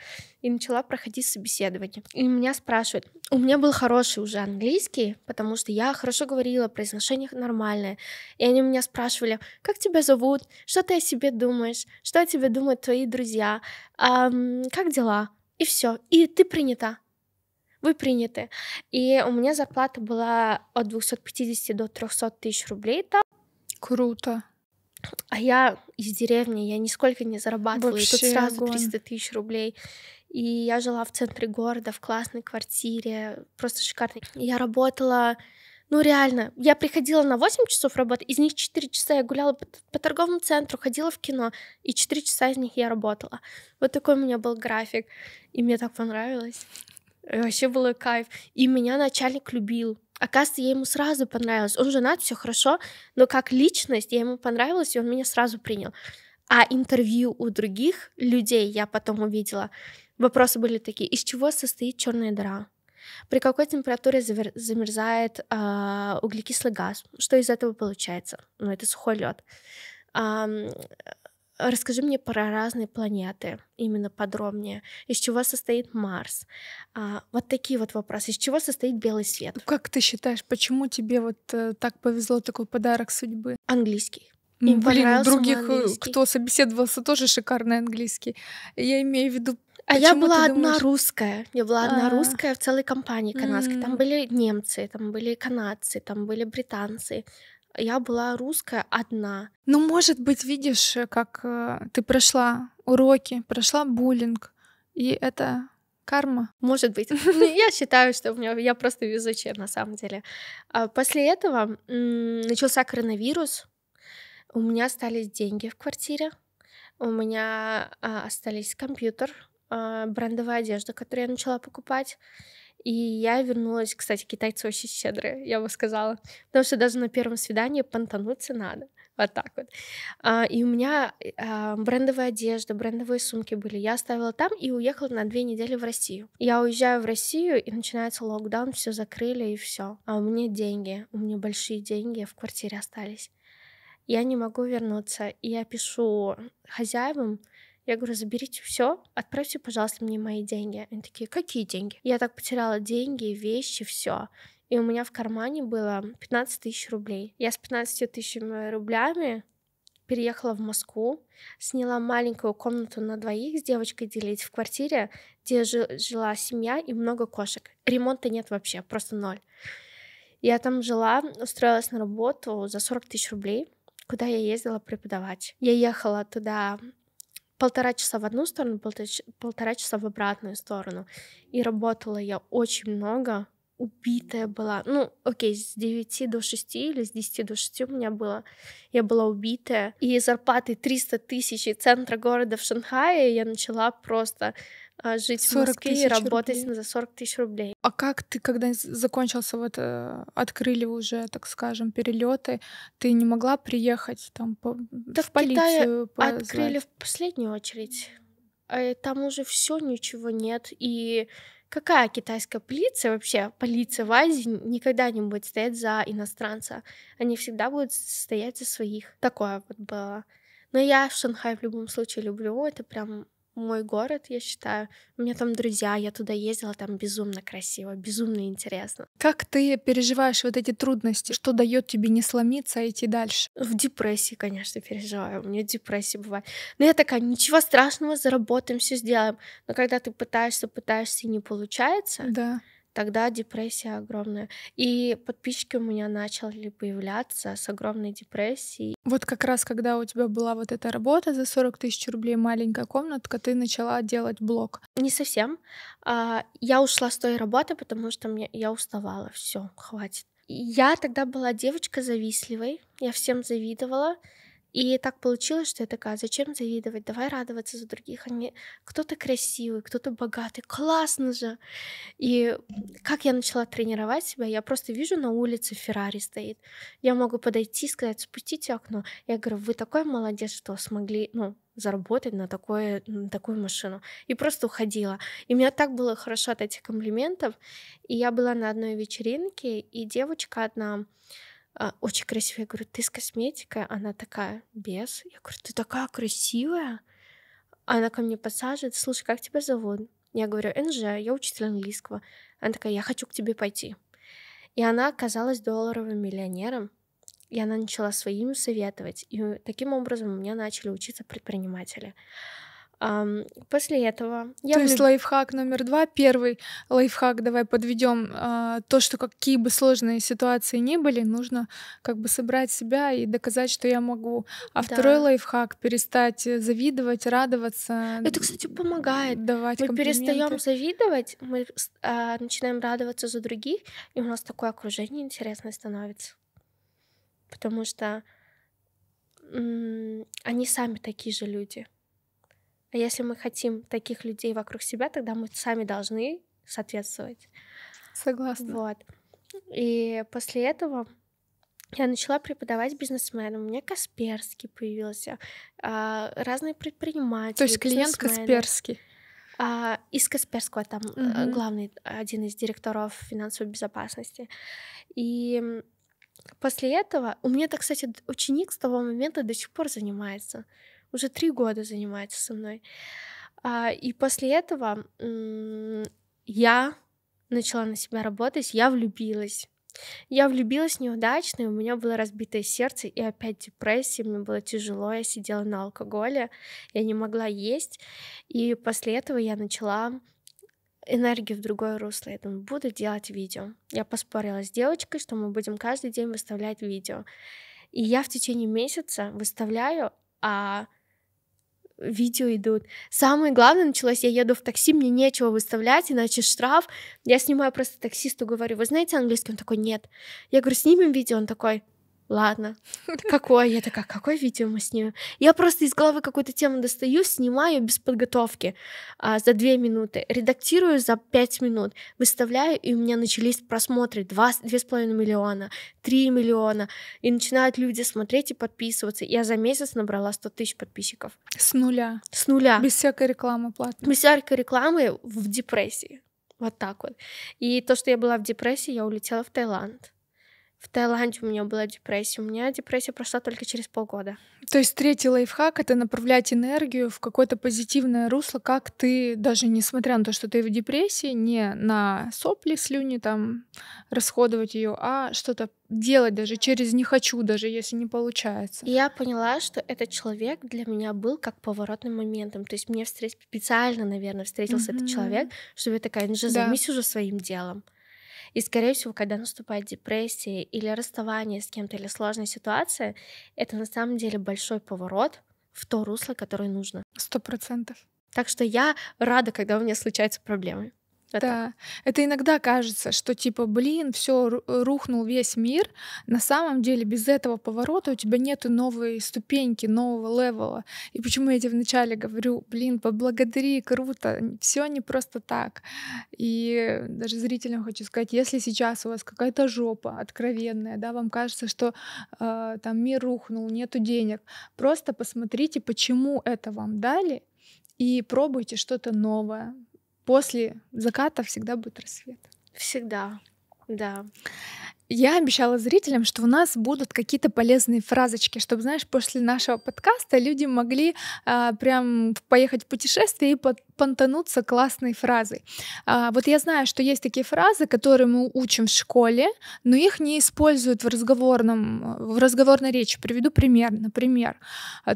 Speaker 2: и начала проходить собеседование. И меня спрашивают, у меня был хороший уже английский, потому что я хорошо говорила, произношение нормальное. И они меня спрашивали, как тебя зовут, что ты о себе думаешь, что о тебе думают твои друзья, эм, как дела, и все, и ты принята вы приняты. И у меня зарплата была от 250 до 300 тысяч рублей там. Круто. А я из деревни, я нисколько не зарабатывала. Вообще и тут сразу огонь. 300 тысяч рублей. И я жила в центре города, в классной квартире, просто шикарной. Я работала, ну реально, я приходила на 8 часов работы, из них 4 часа я гуляла по, по торговому центру, ходила в кино, и 4 часа из них я работала. Вот такой у меня был график, и мне так понравилось. И вообще было кайф. И меня начальник любил. Оказывается, я ему сразу понравилась. Он женат, все хорошо, но как личность я ему понравилась, и он меня сразу принял. А интервью у других людей я потом увидела. Вопросы были такие: из чего состоит черная дыра? При какой температуре замерзает э, углекислый газ? Что из этого получается? Ну, это сухой лед. Э, Расскажи мне про разные планеты, именно подробнее. Из чего состоит Марс? А, вот такие вот вопросы. Из чего состоит белый свет? Как ты считаешь, почему тебе вот э, так повезло такой подарок
Speaker 1: судьбы? Английский. Ну, Им Блин, других, э, кто собеседовался, тоже шикарный английский.
Speaker 2: Я имею в виду а я была одна русская. Я была одна а. русская в целой компании канадской. Там были немцы, там были канадцы, там были британцы я была русская одна.
Speaker 1: Ну, может быть, видишь, э, как э, ты прошла уроки, прошла буллинг, и это карма. Может быть. <laughs> Ну, я считаю,
Speaker 2: что у меня, я просто везучая на самом деле. А после этого начался коронавирус, у меня остались деньги в квартире, у меня а, остались компьютер, а, брендовая одежда, которую я начала покупать. И я вернулась, кстати, китайцы очень щедрые, я бы сказала, потому что даже на первом свидании понтануться надо. Вот так вот. А, и у меня а, брендовая одежда, брендовые сумки были. Я оставила там и уехала на две недели в Россию. Я уезжаю в Россию, и начинается локдаун, все закрыли, и все. А у меня деньги, у меня большие деньги в квартире остались. Я не могу вернуться. И я пишу хозяевам, я говорю, заберите все, отправьте, пожалуйста, мне мои деньги. Они такие, какие деньги? Я так потеряла деньги, вещи, все. И у меня в кармане было 15 тысяч рублей. Я с 15 тысячами рублями переехала в Москву, сняла маленькую комнату на двоих с девочкой делить в квартире, где жила семья и много кошек. Ремонта нет вообще, просто ноль. Я там жила, устроилась на работу за 40 тысяч рублей, куда я ездила преподавать. Я ехала туда полтора часа в одну сторону, полтора, часа в обратную сторону. И работала я очень много, убитая была. Ну, окей, с 9 до 6 или с 10 до 6 у меня было. Я была убитая. И зарплаты 300 тысяч центра города в Шанхае я начала просто а, жить в Москве и работать рублей. за 40 тысяч рублей. А как
Speaker 1: ты, когда закончился вот, э, открыли уже, так скажем, перелеты, ты не могла приехать там по, да в, в полицию? Китае открыли в
Speaker 2: последнюю очередь. А, э, там уже все, ничего нет. И какая китайская полиция вообще, полиция в Азии никогда не будет стоять за иностранца. Они всегда будут стоять за своих. Такое вот было. Но я Шанхай в любом случае люблю. Это прям мой город, я считаю. У меня там друзья, я туда ездила, там безумно красиво, безумно интересно.
Speaker 1: Как ты переживаешь вот эти трудности? Что дает тебе не сломиться и а идти
Speaker 2: дальше? В депрессии, конечно, переживаю. У меня депрессии бывает. Но я такая, ничего страшного, заработаем, все сделаем. Но когда ты пытаешься, пытаешься и не получается, да тогда депрессия огромная. И подписчики у меня начали появляться с огромной депрессией. Вот как раз, когда у тебя была вот эта работа за 40 тысяч рублей, маленькая комнатка, ты начала делать блог. Не совсем. А, я ушла с той работы, потому что мне, я уставала, все, хватит. Я тогда была девочка завистливой, я всем завидовала, и так получилось, что я такая, «А зачем завидовать, давай радоваться за других. Они... А кто-то красивый, кто-то богатый, классно же. И как я начала тренировать себя, я просто вижу на улице Феррари стоит. Я могу подойти и сказать, спустите окно. Я говорю, вы такой молодец, что смогли, ну, заработать на, такое, на такую машину. И просто уходила. И меня так было хорошо от этих комплиментов. И я была на одной вечеринке, и девочка одна, а, очень красивая. Я говорю, ты с косметикой? Она такая, без. Я говорю, ты такая красивая. Она ко мне подсаживает, слушай, как тебя зовут? Я говорю, НЖ, я учитель английского. Она такая, я хочу к тебе пойти. И она оказалась долларовым миллионером, и она начала своим советовать. И таким образом у меня начали учиться предприниматели. После этого я. То влюб... есть лайфхак номер два. Первый лайфхак давай подведем
Speaker 1: а, то, что какие бы сложные ситуации ни были, нужно как бы собрать себя и доказать, что я могу. А да. второй лайфхак перестать завидовать, радоваться.
Speaker 2: Это, кстати, помогает. Давать мы перестаем завидовать, мы э, начинаем радоваться за других, и у нас такое окружение интересное становится. Потому что м- они сами такие же люди. А если мы хотим таких людей вокруг себя, тогда мы сами должны соответствовать. Согласна. Вот. И после этого я начала преподавать бизнесменам. У меня Касперский появился, а, разные предприниматели. То есть клиент Касперский. А, из Касперского там угу. главный один из директоров финансовой безопасности. И после этого у меня, так кстати, ученик с того момента до сих пор занимается уже три года занимается со мной. А, и после этого я начала на себя работать, я влюбилась. Я влюбилась неудачно, и у меня было разбитое сердце, и опять депрессия, мне было тяжело, я сидела на алкоголе, я не могла есть, и после этого я начала энергию в другое русло. Я думаю, буду делать видео. Я поспорила с девочкой, что мы будем каждый день выставлять видео. И я в течение месяца выставляю, а видео идут. Самое главное началось, я еду в такси, мне нечего выставлять, иначе штраф. Я снимаю просто таксисту, говорю, вы знаете английский? Он такой, нет. Я говорю, снимем видео? Он такой, ладно, <laughs> какой? Я такая, какое видео мы снимем? Я просто из головы какую-то тему достаю, снимаю без подготовки а, за две минуты, редактирую за пять минут, выставляю, и у меня начались просмотры два, две с половиной миллиона, три миллиона, и начинают люди смотреть и подписываться. Я за месяц набрала 100 тысяч подписчиков.
Speaker 1: С нуля? С нуля. Без всякой
Speaker 2: рекламы платной? Без всякой рекламы в депрессии. Вот так вот. И то, что я была в депрессии, я улетела в Таиланд в Таиланде у меня была депрессия. У меня депрессия прошла только через полгода.
Speaker 1: То есть третий лайфхак — это направлять энергию в какое-то позитивное русло, как ты, даже несмотря на то, что ты в депрессии, не на сопли, слюни там расходовать ее, а что-то делать даже через «не хочу», даже если не
Speaker 2: получается. И я поняла, что этот человек для меня был как поворотным моментом. То есть мне встрет специально, наверное, встретился mm-hmm. этот человек, чтобы я такая, ну же, займись да. уже своим делом. И, скорее всего, когда наступает депрессия или расставание с кем-то или сложная ситуация, это на самом деле большой поворот в то русло, которое нужно. Сто процентов. Так что я рада, когда у меня случаются проблемы. Вот да, это иногда кажется,
Speaker 1: что типа, блин, все рухнул весь мир. На самом деле без этого поворота у тебя нет новой ступеньки, нового левела. И почему я тебе вначале говорю, блин, поблагодари, круто, все не просто так. И даже зрителям хочу сказать, если сейчас у вас какая-то жопа откровенная, да, вам кажется, что э, там мир рухнул, нету денег, просто посмотрите, почему это вам дали, и пробуйте что-то новое после заката всегда будет рассвет. Всегда, да. Я обещала зрителям, что у нас будут какие-то полезные фразочки, чтобы, знаешь, после нашего подкаста люди могли а, прям поехать в путешествие и понтануться классной фразой. А, вот я знаю, что есть такие фразы, которые мы учим в школе, но их не используют в разговорном, в разговорной речи. Приведу пример. Например,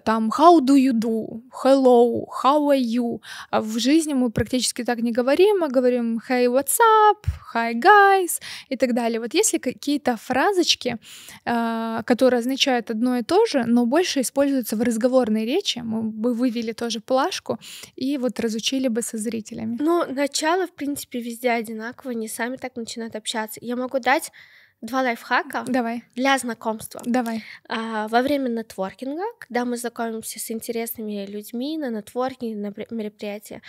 Speaker 1: там how do you do, hello, how are you. А в жизни мы практически так не говорим, а говорим hey, what's up, hi, guys и так далее. Вот если какие-то фразочки, а, которые означают одно и то же, но больше используются в разговорной речи. Мы бы вывели тоже плашку и вот разучили бы со зрителями.
Speaker 2: Ну, начало, в принципе, везде одинаково, они сами так начинают общаться. Я могу дать два лайфхака Давай. для знакомства. Давай. А, во время нетворкинга, когда мы знакомимся с интересными людьми на нетворкинге, на мероприятии.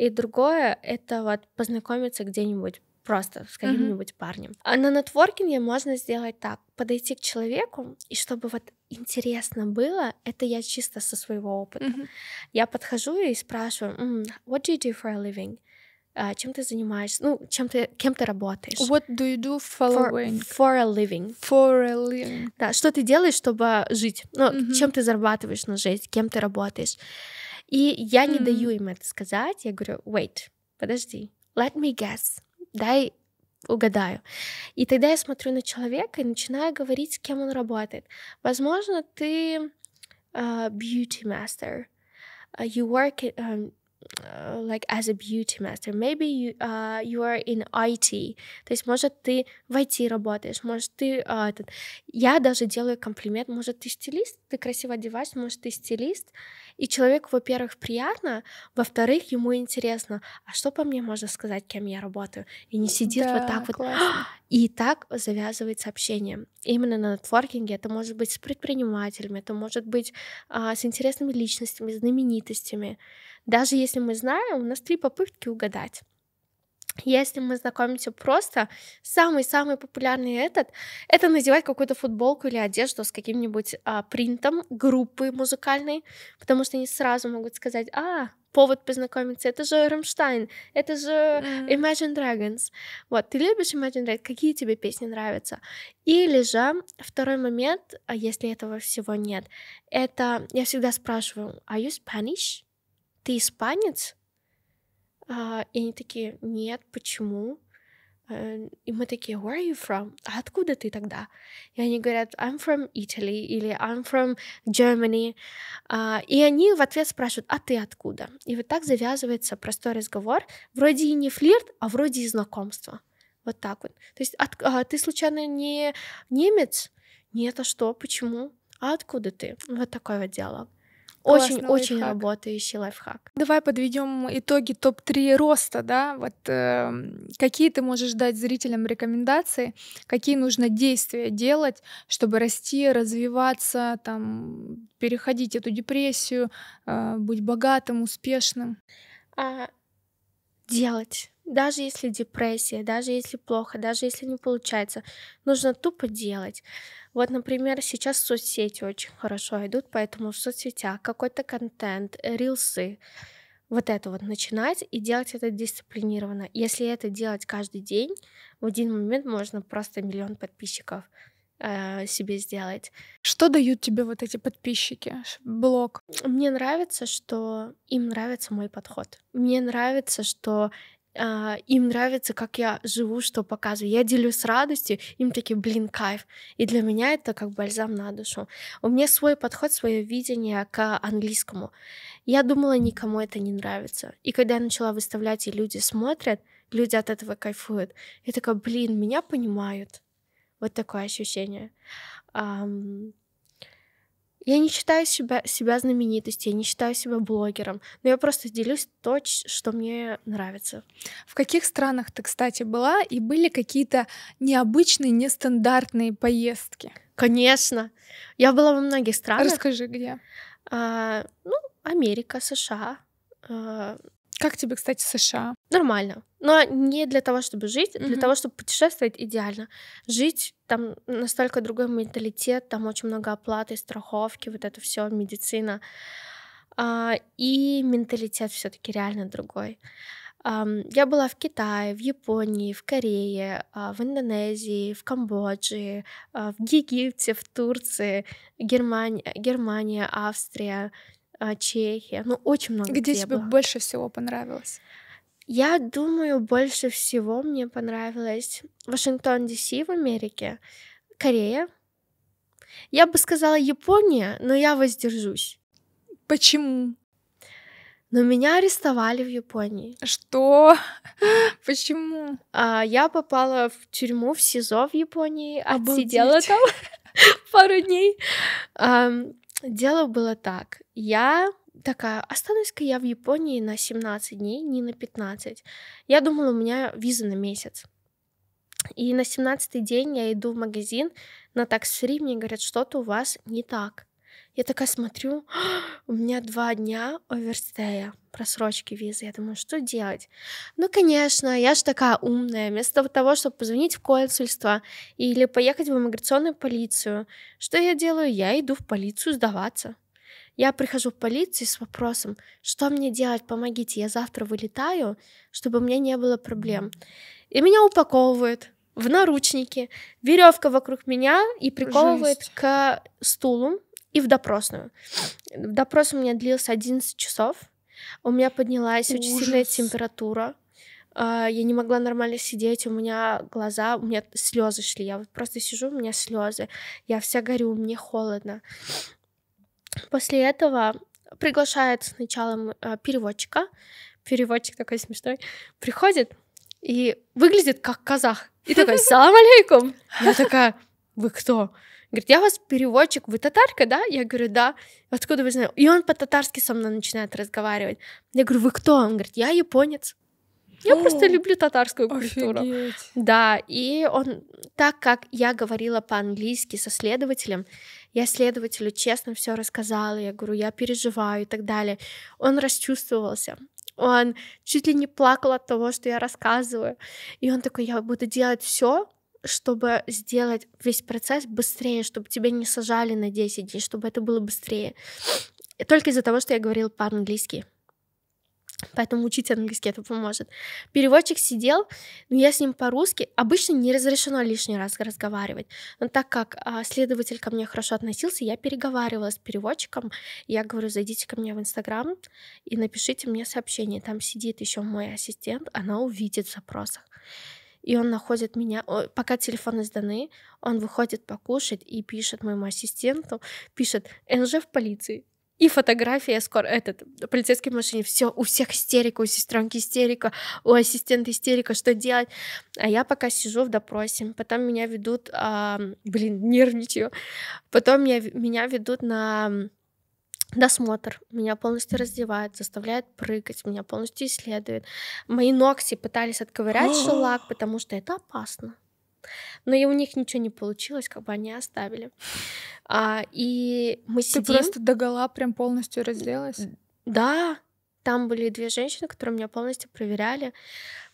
Speaker 2: И другое — это вот познакомиться где-нибудь просто с каким-нибудь mm-hmm. парнем. А на нетворкинге можно сделать так, подойти к человеку, и чтобы вот интересно было, это я чисто со своего опыта. Mm-hmm. Я подхожу и спрашиваю, mm, what do you do for a living? Uh, чем ты занимаешься, ну, чем ты, кем ты работаешь. What do you do following? For, for a living. For a living. Да, что ты делаешь, чтобы жить? Ну, mm-hmm. чем ты зарабатываешь на жизнь, кем ты работаешь? И я mm-hmm. не даю им это сказать, я говорю, wait, подожди, let me guess дай угадаю. И тогда я смотрю на человека и начинаю говорить, с кем он работает. Возможно, ты uh, beauty master, uh, you work um, Э, like as a beauty master, maybe you, uh, you are in IT, то есть, может, ты в IT работаешь, может, ты, uh, этот... я даже делаю комплимент, может, ты стилист, ты красиво одеваешься, может, ты стилист, и человек во-первых, приятно, во-вторых, ему интересно, а что по мне можно сказать, кем я работаю, и не сидит да, вот так вот, <gasps> и так завязывает сообщение. Именно на нетворкинге это может быть с предпринимателями, это может быть а, с интересными личностями, знаменитостями, даже если мы знаем, у нас три попытки угадать. Если мы знакомимся просто, самый-самый популярный этот — это надевать какую-то футболку или одежду с каким-нибудь а, принтом группы музыкальной, потому что они сразу могут сказать, а, повод познакомиться, это же Рамштайн, это же Imagine Dragons. Вот, ты любишь Imagine Dragons, какие тебе песни нравятся? Или же второй момент, а, если этого всего нет, это я всегда спрашиваю, are you Spanish? ты испанец? А, и они такие, нет, почему? Э, и мы такие, where are you from? А откуда ты тогда? И они говорят, I'm from Italy или I'm from Germany. А, и они в ответ спрашивают, а ты откуда? И вот так завязывается простой разговор. Вроде и не флирт, а вроде и знакомство. Вот так вот. То есть от, а, ты случайно не немец? Нет, а что? Почему? А откуда ты? Вот такое вот диалог. Очень-очень работающий лайфхак. Давай
Speaker 1: подведем итоги топ-3 роста, да, вот э, какие ты можешь дать зрителям рекомендации, какие нужно действия делать, чтобы расти, развиваться, там, переходить эту депрессию, э, быть богатым, успешным.
Speaker 2: А, делать даже если депрессия, даже если плохо, даже если не получается, нужно тупо делать. Вот, например, сейчас соцсети очень хорошо идут, поэтому в соцсетях какой-то контент, рилсы, вот это вот начинать и делать это дисциплинированно. Если это делать каждый день, в один момент можно просто миллион подписчиков э, себе сделать. Что дают тебе вот эти подписчики, блог? Мне нравится, что им нравится мой подход. Мне нравится, что а, им нравится, как я живу, что показываю. Я делюсь с радостью, им такие, блин, кайф. И для меня это как бальзам на душу. У меня свой подход, свое видение к английскому. Я думала, никому это не нравится. И когда я начала выставлять, и люди смотрят, люди от этого кайфуют. Я такая, блин, меня понимают. Вот такое ощущение. Я не считаю себя, себя знаменитостью, я не считаю себя блогером, но я просто делюсь то, что мне нравится. В каких странах ты, кстати, была, и были какие-то необычные, нестандартные поездки? Конечно. Я была во многих странах. Расскажи, где? А, ну, Америка, США, а, как тебе, кстати, США? Нормально. Но ну, а не для того, чтобы жить, mm-hmm. для того, чтобы путешествовать идеально. Жить там настолько другой менталитет, там очень много оплаты, страховки, вот это все, медицина. А, и менталитет все-таки реально другой. Я была в Китае, в Японии, в Корее, а, в Индонезии, в Камбодже, в Египте, в Турции, Германия, Германия Австрия, а, Чехия. Ну, очень много. Где, где тебе было. больше всего понравилось? Я думаю, больше всего мне понравилось Вашингтон, Д.С. в Америке, Корея. Я бы сказала Япония, но я воздержусь. Почему? Но меня арестовали в Японии. Что? <laughs> Почему? А, я попала в тюрьму, в СИЗО в Японии, Обалдеть. отсидела там <laughs> пару дней дело было так. Я такая, останусь-ка я в Японии на 17 дней, не на 15. Я думала, у меня виза на месяц. И на 17 день я иду в магазин, на такси мне говорят, что-то у вас не так. Я такая смотрю, <gasps> у меня два дня оверстея, просрочки визы. Я думаю, что делать? Ну, конечно, я же такая умная. Вместо того, чтобы позвонить в консульство или поехать в иммиграционную полицию, что я делаю? Я иду в полицию сдаваться. Я прихожу в полицию с вопросом, что мне делать, помогите, я завтра вылетаю, чтобы у меня не было проблем. И меня упаковывают в наручники, веревка вокруг меня и приковывают Жесть. к стулу, и в допросную. Допрос у меня длился 11 часов. У меня поднялась Ужас. очень сильная температура. А, я не могла нормально сидеть, у меня глаза, у меня слезы шли. Я вот просто сижу, у меня слезы. Я вся горю, мне холодно. После этого приглашает сначала э, переводчика. Переводчик такой смешной. Приходит и выглядит как казах. И такой, <laughs> салам алейкум. Я такая, вы кто? Говорит, я у вас переводчик, вы татарка, да? Я говорю, да. Откуда вы знаете? И он по-татарски со мной начинает разговаривать. Я говорю, вы кто? Он говорит, я японец. Я О, просто люблю татарскую культуру. Офигеть. Да, и он, так как я говорила по-английски со следователем, я следователю честно все рассказала, я говорю, я переживаю и так далее. Он расчувствовался, он чуть ли не плакал от того, что я рассказываю. И он такой, я буду делать все, чтобы сделать весь процесс быстрее, чтобы тебя не сажали на 10 дней, чтобы это было быстрее. только из-за того, что я говорила по-английски. Поэтому учить английский это поможет. Переводчик сидел, но я с ним по-русски. Обычно не разрешено лишний раз разговаривать. Но так как а, следователь ко мне хорошо относился, я переговаривала с переводчиком. Я говорю, зайдите ко мне в Инстаграм и напишите мне сообщение. Там сидит еще мой ассистент, она увидит в запросах и он находит меня, пока телефоны сданы, он выходит покушать и пишет моему ассистенту, пишет «НЖ в полиции». И фотография скоро, этот, полицейской машине, все, у всех истерика, у сестренки истерика, у ассистента истерика, что делать? А я пока сижу в допросе, потом меня ведут, а, блин, нервничаю, потом меня, меня ведут на Досмотр меня полностью раздевает, заставляет прыгать, меня полностью исследует. Мои ногти пытались отковырять <gasps> шелак, потому что это опасно. Но и у них ничего не получилось, как бы они оставили. А, и мы Ты сидим... Ты просто догола прям полностью разделась? Да, там были две женщины, которые меня полностью проверяли.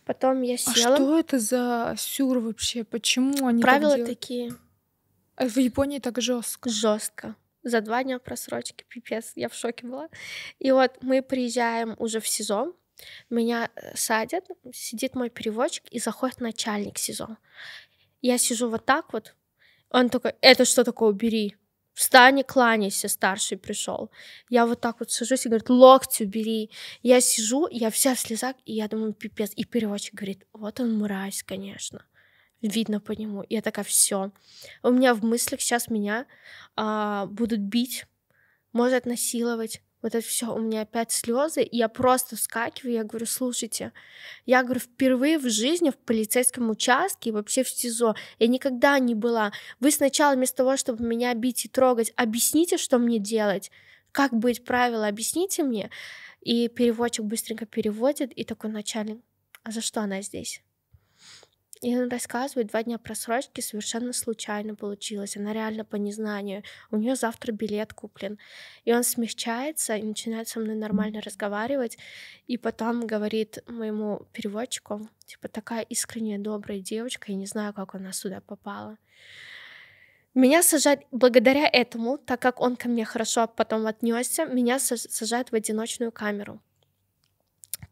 Speaker 2: Потом я а села. А что
Speaker 1: это за сюр вообще?
Speaker 2: Почему они Правила так такие. А в Японии так жестко. Жестко за два дня просрочки, пипец, я в шоке была. И вот мы приезжаем уже в СИЗО, меня э, садят, сидит мой переводчик, и заходит начальник СИЗО. Я сижу вот так вот, он такой, это что такое, убери, встань и кланяйся, старший пришел. Я вот так вот сажусь и говорит, локти убери. Я сижу, я вся в слезах, и я думаю, пипец. И переводчик говорит, вот он мразь, конечно видно по нему. я такая, все. У меня в мыслях сейчас меня а, будут бить, может насиловать. Вот это все, у меня опять слезы, и я просто вскакиваю, я говорю, слушайте, я говорю, впервые в жизни в полицейском участке и вообще в СИЗО я никогда не была. Вы сначала вместо того, чтобы меня бить и трогать, объясните, что мне делать, как быть, правила, объясните мне. И переводчик быстренько переводит, и такой начальник, а за что она здесь? И он рассказывает, два дня просрочки совершенно случайно получилось. Она реально по незнанию. У нее завтра билет куплен. И он смягчается и начинает со мной нормально разговаривать. И потом говорит моему переводчику, типа, такая искренняя, добрая девочка, я не знаю, как она сюда попала. Меня сажать благодаря этому, так как он ко мне хорошо потом отнесся, меня сажают в одиночную камеру.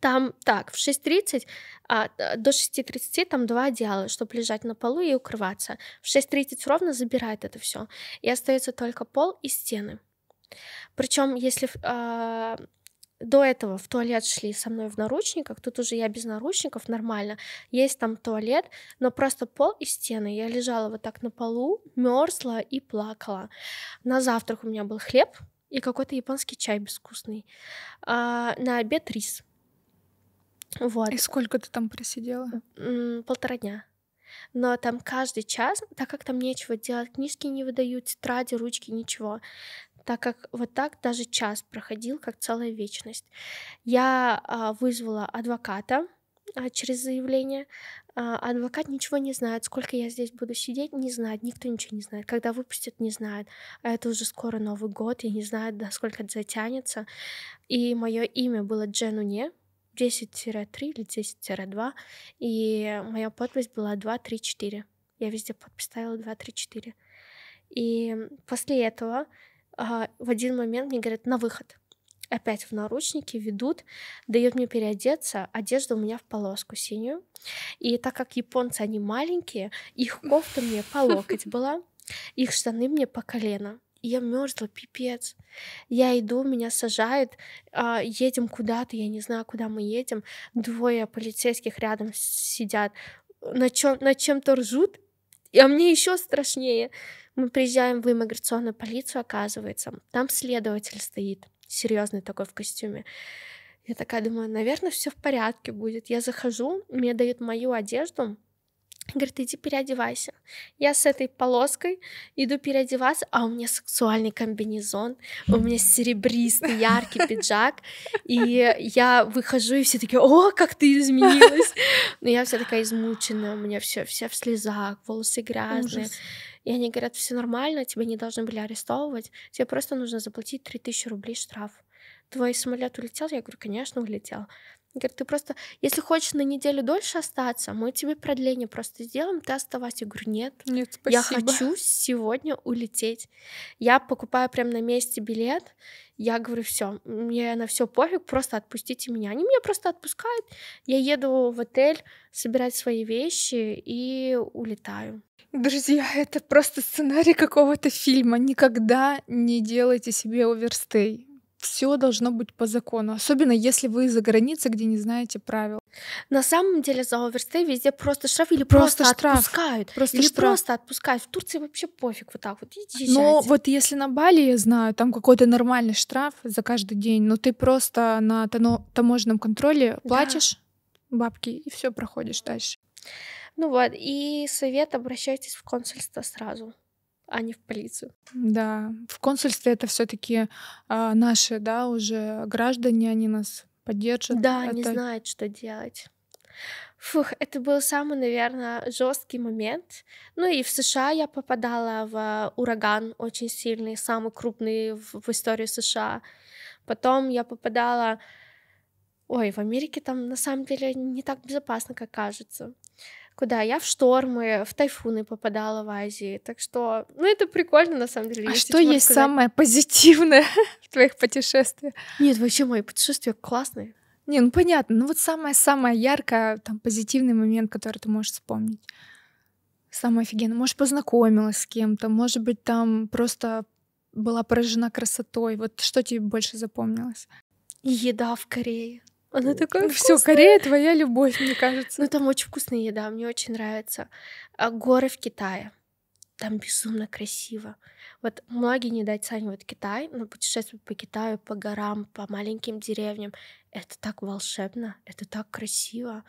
Speaker 2: Там так, в 6.30, а, э, до 6.30 там два одеяла, чтобы лежать на полу и укрываться. В 6.30 ровно забирает это все. И остается только пол и стены. Причем, если а, до этого в туалет шли со мной в наручниках, тут уже я без наручников, нормально. Есть там туалет, но просто пол и стены. Я лежала вот так на полу, мерзла и плакала. На завтрак у меня был хлеб и какой-то японский чай безвкусный. А, на обед рис вот. И сколько ты там просидела? Полтора дня. Но там каждый час, так как там нечего делать, книжки не выдают, тетради, ручки, ничего. Так как вот так даже час проходил, как целая вечность. Я а, вызвала адвоката а, через заявление. А, адвокат ничего не знает, сколько я здесь буду сидеть, не знает, никто ничего не знает. Когда выпустят, не знает. А это уже скоро Новый год, я не знает, насколько это затянется. И мое имя было Джену не 10-3 или 10-2, и моя подпись была 2-3-4. Я везде подпись ставила 2-3-4. И после этого а, в один момент мне говорят «на выход». Опять в наручники ведут, дают мне переодеться, одежда у меня в полоску синюю. И так как японцы, они маленькие, их кофта мне по локоть была, их штаны мне по колено я мерзла, пипец. Я иду, меня сажают, а, едем куда-то, я не знаю, куда мы едем. Двое полицейских рядом сидят, на чем на чем-то ржут, а мне еще страшнее. Мы приезжаем в иммиграционную полицию, оказывается, там следователь стоит, серьезный такой в костюме. Я такая думаю, наверное, все в порядке будет. Я захожу, мне дают мою одежду, Говорит, иди переодевайся. Я с этой полоской иду переодеваться, а у меня сексуальный комбинезон, у меня серебристый яркий <laughs> пиджак, и я выхожу, и все такие, о, как ты изменилась. Но ну, я вся такая измученная, у меня все, все в слезах, волосы грязные. Ужас. И они говорят, все нормально, тебя не должны были арестовывать, тебе просто нужно заплатить 3000 рублей штраф. Твой самолет улетел? Я говорю, конечно, улетел. Говорит, ты просто, если хочешь на неделю дольше остаться, мы тебе продление просто сделаем, ты оставайся. Я говорю, нет, нет спасибо. я хочу сегодня улететь. Я покупаю прямо на месте билет, я говорю, все, мне на все пофиг, просто отпустите меня. Они меня просто отпускают, я еду в отель собирать свои вещи и улетаю. Друзья, это просто сценарий какого-то фильма. Никогда не
Speaker 1: делайте себе оверстей все должно быть по закону, особенно если вы за границей,
Speaker 2: где не знаете правил. На самом деле за оверстей везде просто штраф или просто, просто штраф. отпускают. Просто или штраф. просто отпускают. В Турции вообще пофиг вот так вот. Иди, но вот
Speaker 1: если на Бали, я знаю, там какой-то нормальный штраф за каждый день, но ты просто на таможенном контроле платишь да. бабки и все проходишь дальше.
Speaker 2: Ну вот, и совет обращайтесь в консульство сразу а не в полицию.
Speaker 1: Да, в консульстве это все-таки а, наши, да, уже граждане, они нас поддержат. Да, это... не знают,
Speaker 2: что делать. Фух, это был самый, наверное, жесткий момент. Ну и в США я попадала в ураган очень сильный, самый крупный в, в истории США. Потом я попадала... Ой, в Америке там на самом деле не так безопасно, как кажется куда я в штормы, в тайфуны попадала в Азии. Так что, ну, это прикольно, на самом деле. А что есть сказать. самое позитивное
Speaker 1: <laughs> в твоих путешествиях? Нет, вообще мои путешествия классные. Не, ну понятно. Ну вот самое-самое яркое, там, позитивный момент, который ты можешь вспомнить. Самое офигенное. Может, познакомилась с кем-то, может быть, там просто была поражена красотой. Вот что тебе больше запомнилось? Еда в Корее. Она такая
Speaker 2: Все, Корея твоя любовь, мне кажется. Ну, там очень вкусная еда, мне очень нравится. А горы в Китае. Там безумно красиво. Вот многие не дать сравнивают Китай, но путешествовать по Китаю, по горам, по маленьким деревням. Это так волшебно, это так красиво.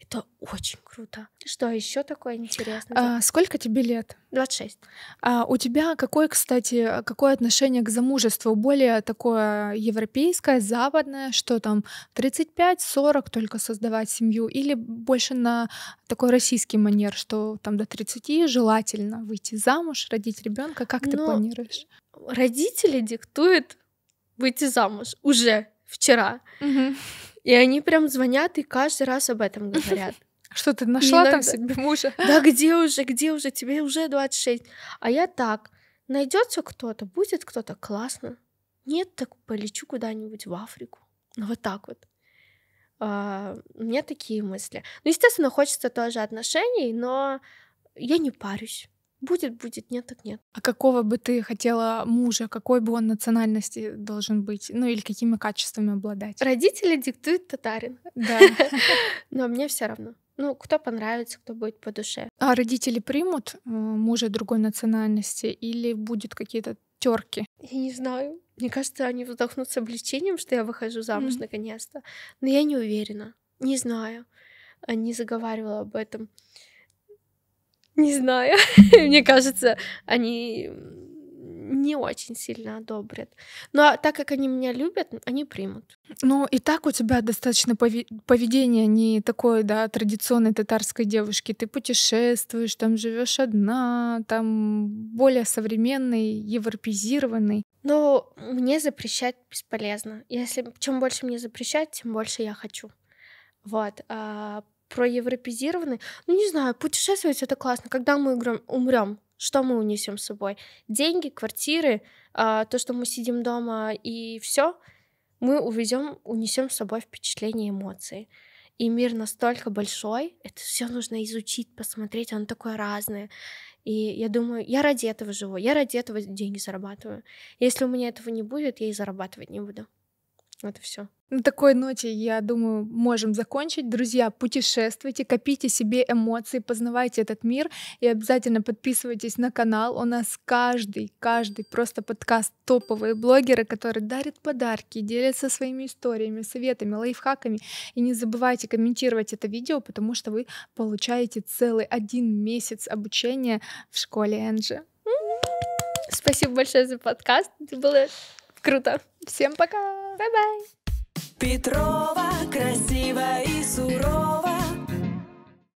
Speaker 2: Это очень круто. Что еще такое интересное?
Speaker 1: А, сколько тебе лет? 26. А у тебя какое, кстати, какое отношение к замужеству? Более такое европейское, западное, что там 35-40 только создавать семью? Или больше на такой российский манер, что там до 30 желательно выйти замуж, родить ребенка? Как Но ты ну, планируешь? Родители
Speaker 2: диктуют выйти замуж уже вчера. Угу. И они прям звонят и каждый раз об этом говорят. <laughs> Что ты нашла там себе мужа? Да где уже, где уже, тебе уже 26. А я так, найдется кто-то, будет кто-то, классно. Нет, так полечу куда-нибудь в Африку. Ну вот так вот. А, у меня такие мысли. Ну, естественно, хочется тоже отношений, но я не парюсь. Будет, будет, нет, так нет.
Speaker 1: А какого бы ты хотела мужа, какой бы он национальности должен быть? Ну или какими качествами обладать? Родители диктуют татарин. Да. <laughs> Но мне все равно. Ну, кто понравится, кто будет по душе. А родители примут э, мужа другой национальности или будет какие-то терки?
Speaker 2: Я не знаю. Мне кажется, они вздохнут с облегчением, что я выхожу замуж mm наконец-то. Но я не уверена. Не знаю. А не заговаривала об этом. Не знаю. <laughs> Мне кажется, они не очень сильно одобрят. Но ну, а так как они меня любят, они примут. Ну и так у тебя достаточно
Speaker 1: поведение не такое, да, традиционной татарской девушки. Ты путешествуешь, там живешь одна, там более современный, европезированный.
Speaker 2: Ну, мне запрещать бесполезно. Если чем больше мне запрещать, тем больше я хочу. Вот. А проевропезированы. Ну, не знаю, путешествовать это классно. Когда мы умрем, что мы унесем с собой? Деньги, квартиры, а, то, что мы сидим дома и все, мы увезем, унесем с собой впечатления эмоции. И мир настолько большой, это все нужно изучить, посмотреть, он такой разный. И я думаю, я ради этого живу, я ради этого деньги зарабатываю. Если у меня этого не будет, я и зарабатывать не буду. Вот и все.
Speaker 1: На такой ноте, я думаю, можем закончить. Друзья, путешествуйте, копите себе эмоции, познавайте этот мир и обязательно подписывайтесь на канал. У нас каждый, каждый просто подкаст топовые блогеры, которые дарят подарки, делятся своими историями, советами, лайфхаками. И не забывайте комментировать это видео, потому что вы получаете целый один месяц обучения в школе Энджи.
Speaker 2: Спасибо большое за подкаст. Это
Speaker 1: было круто. Всем пока! Бай-бай. Петрова красиво и сурово.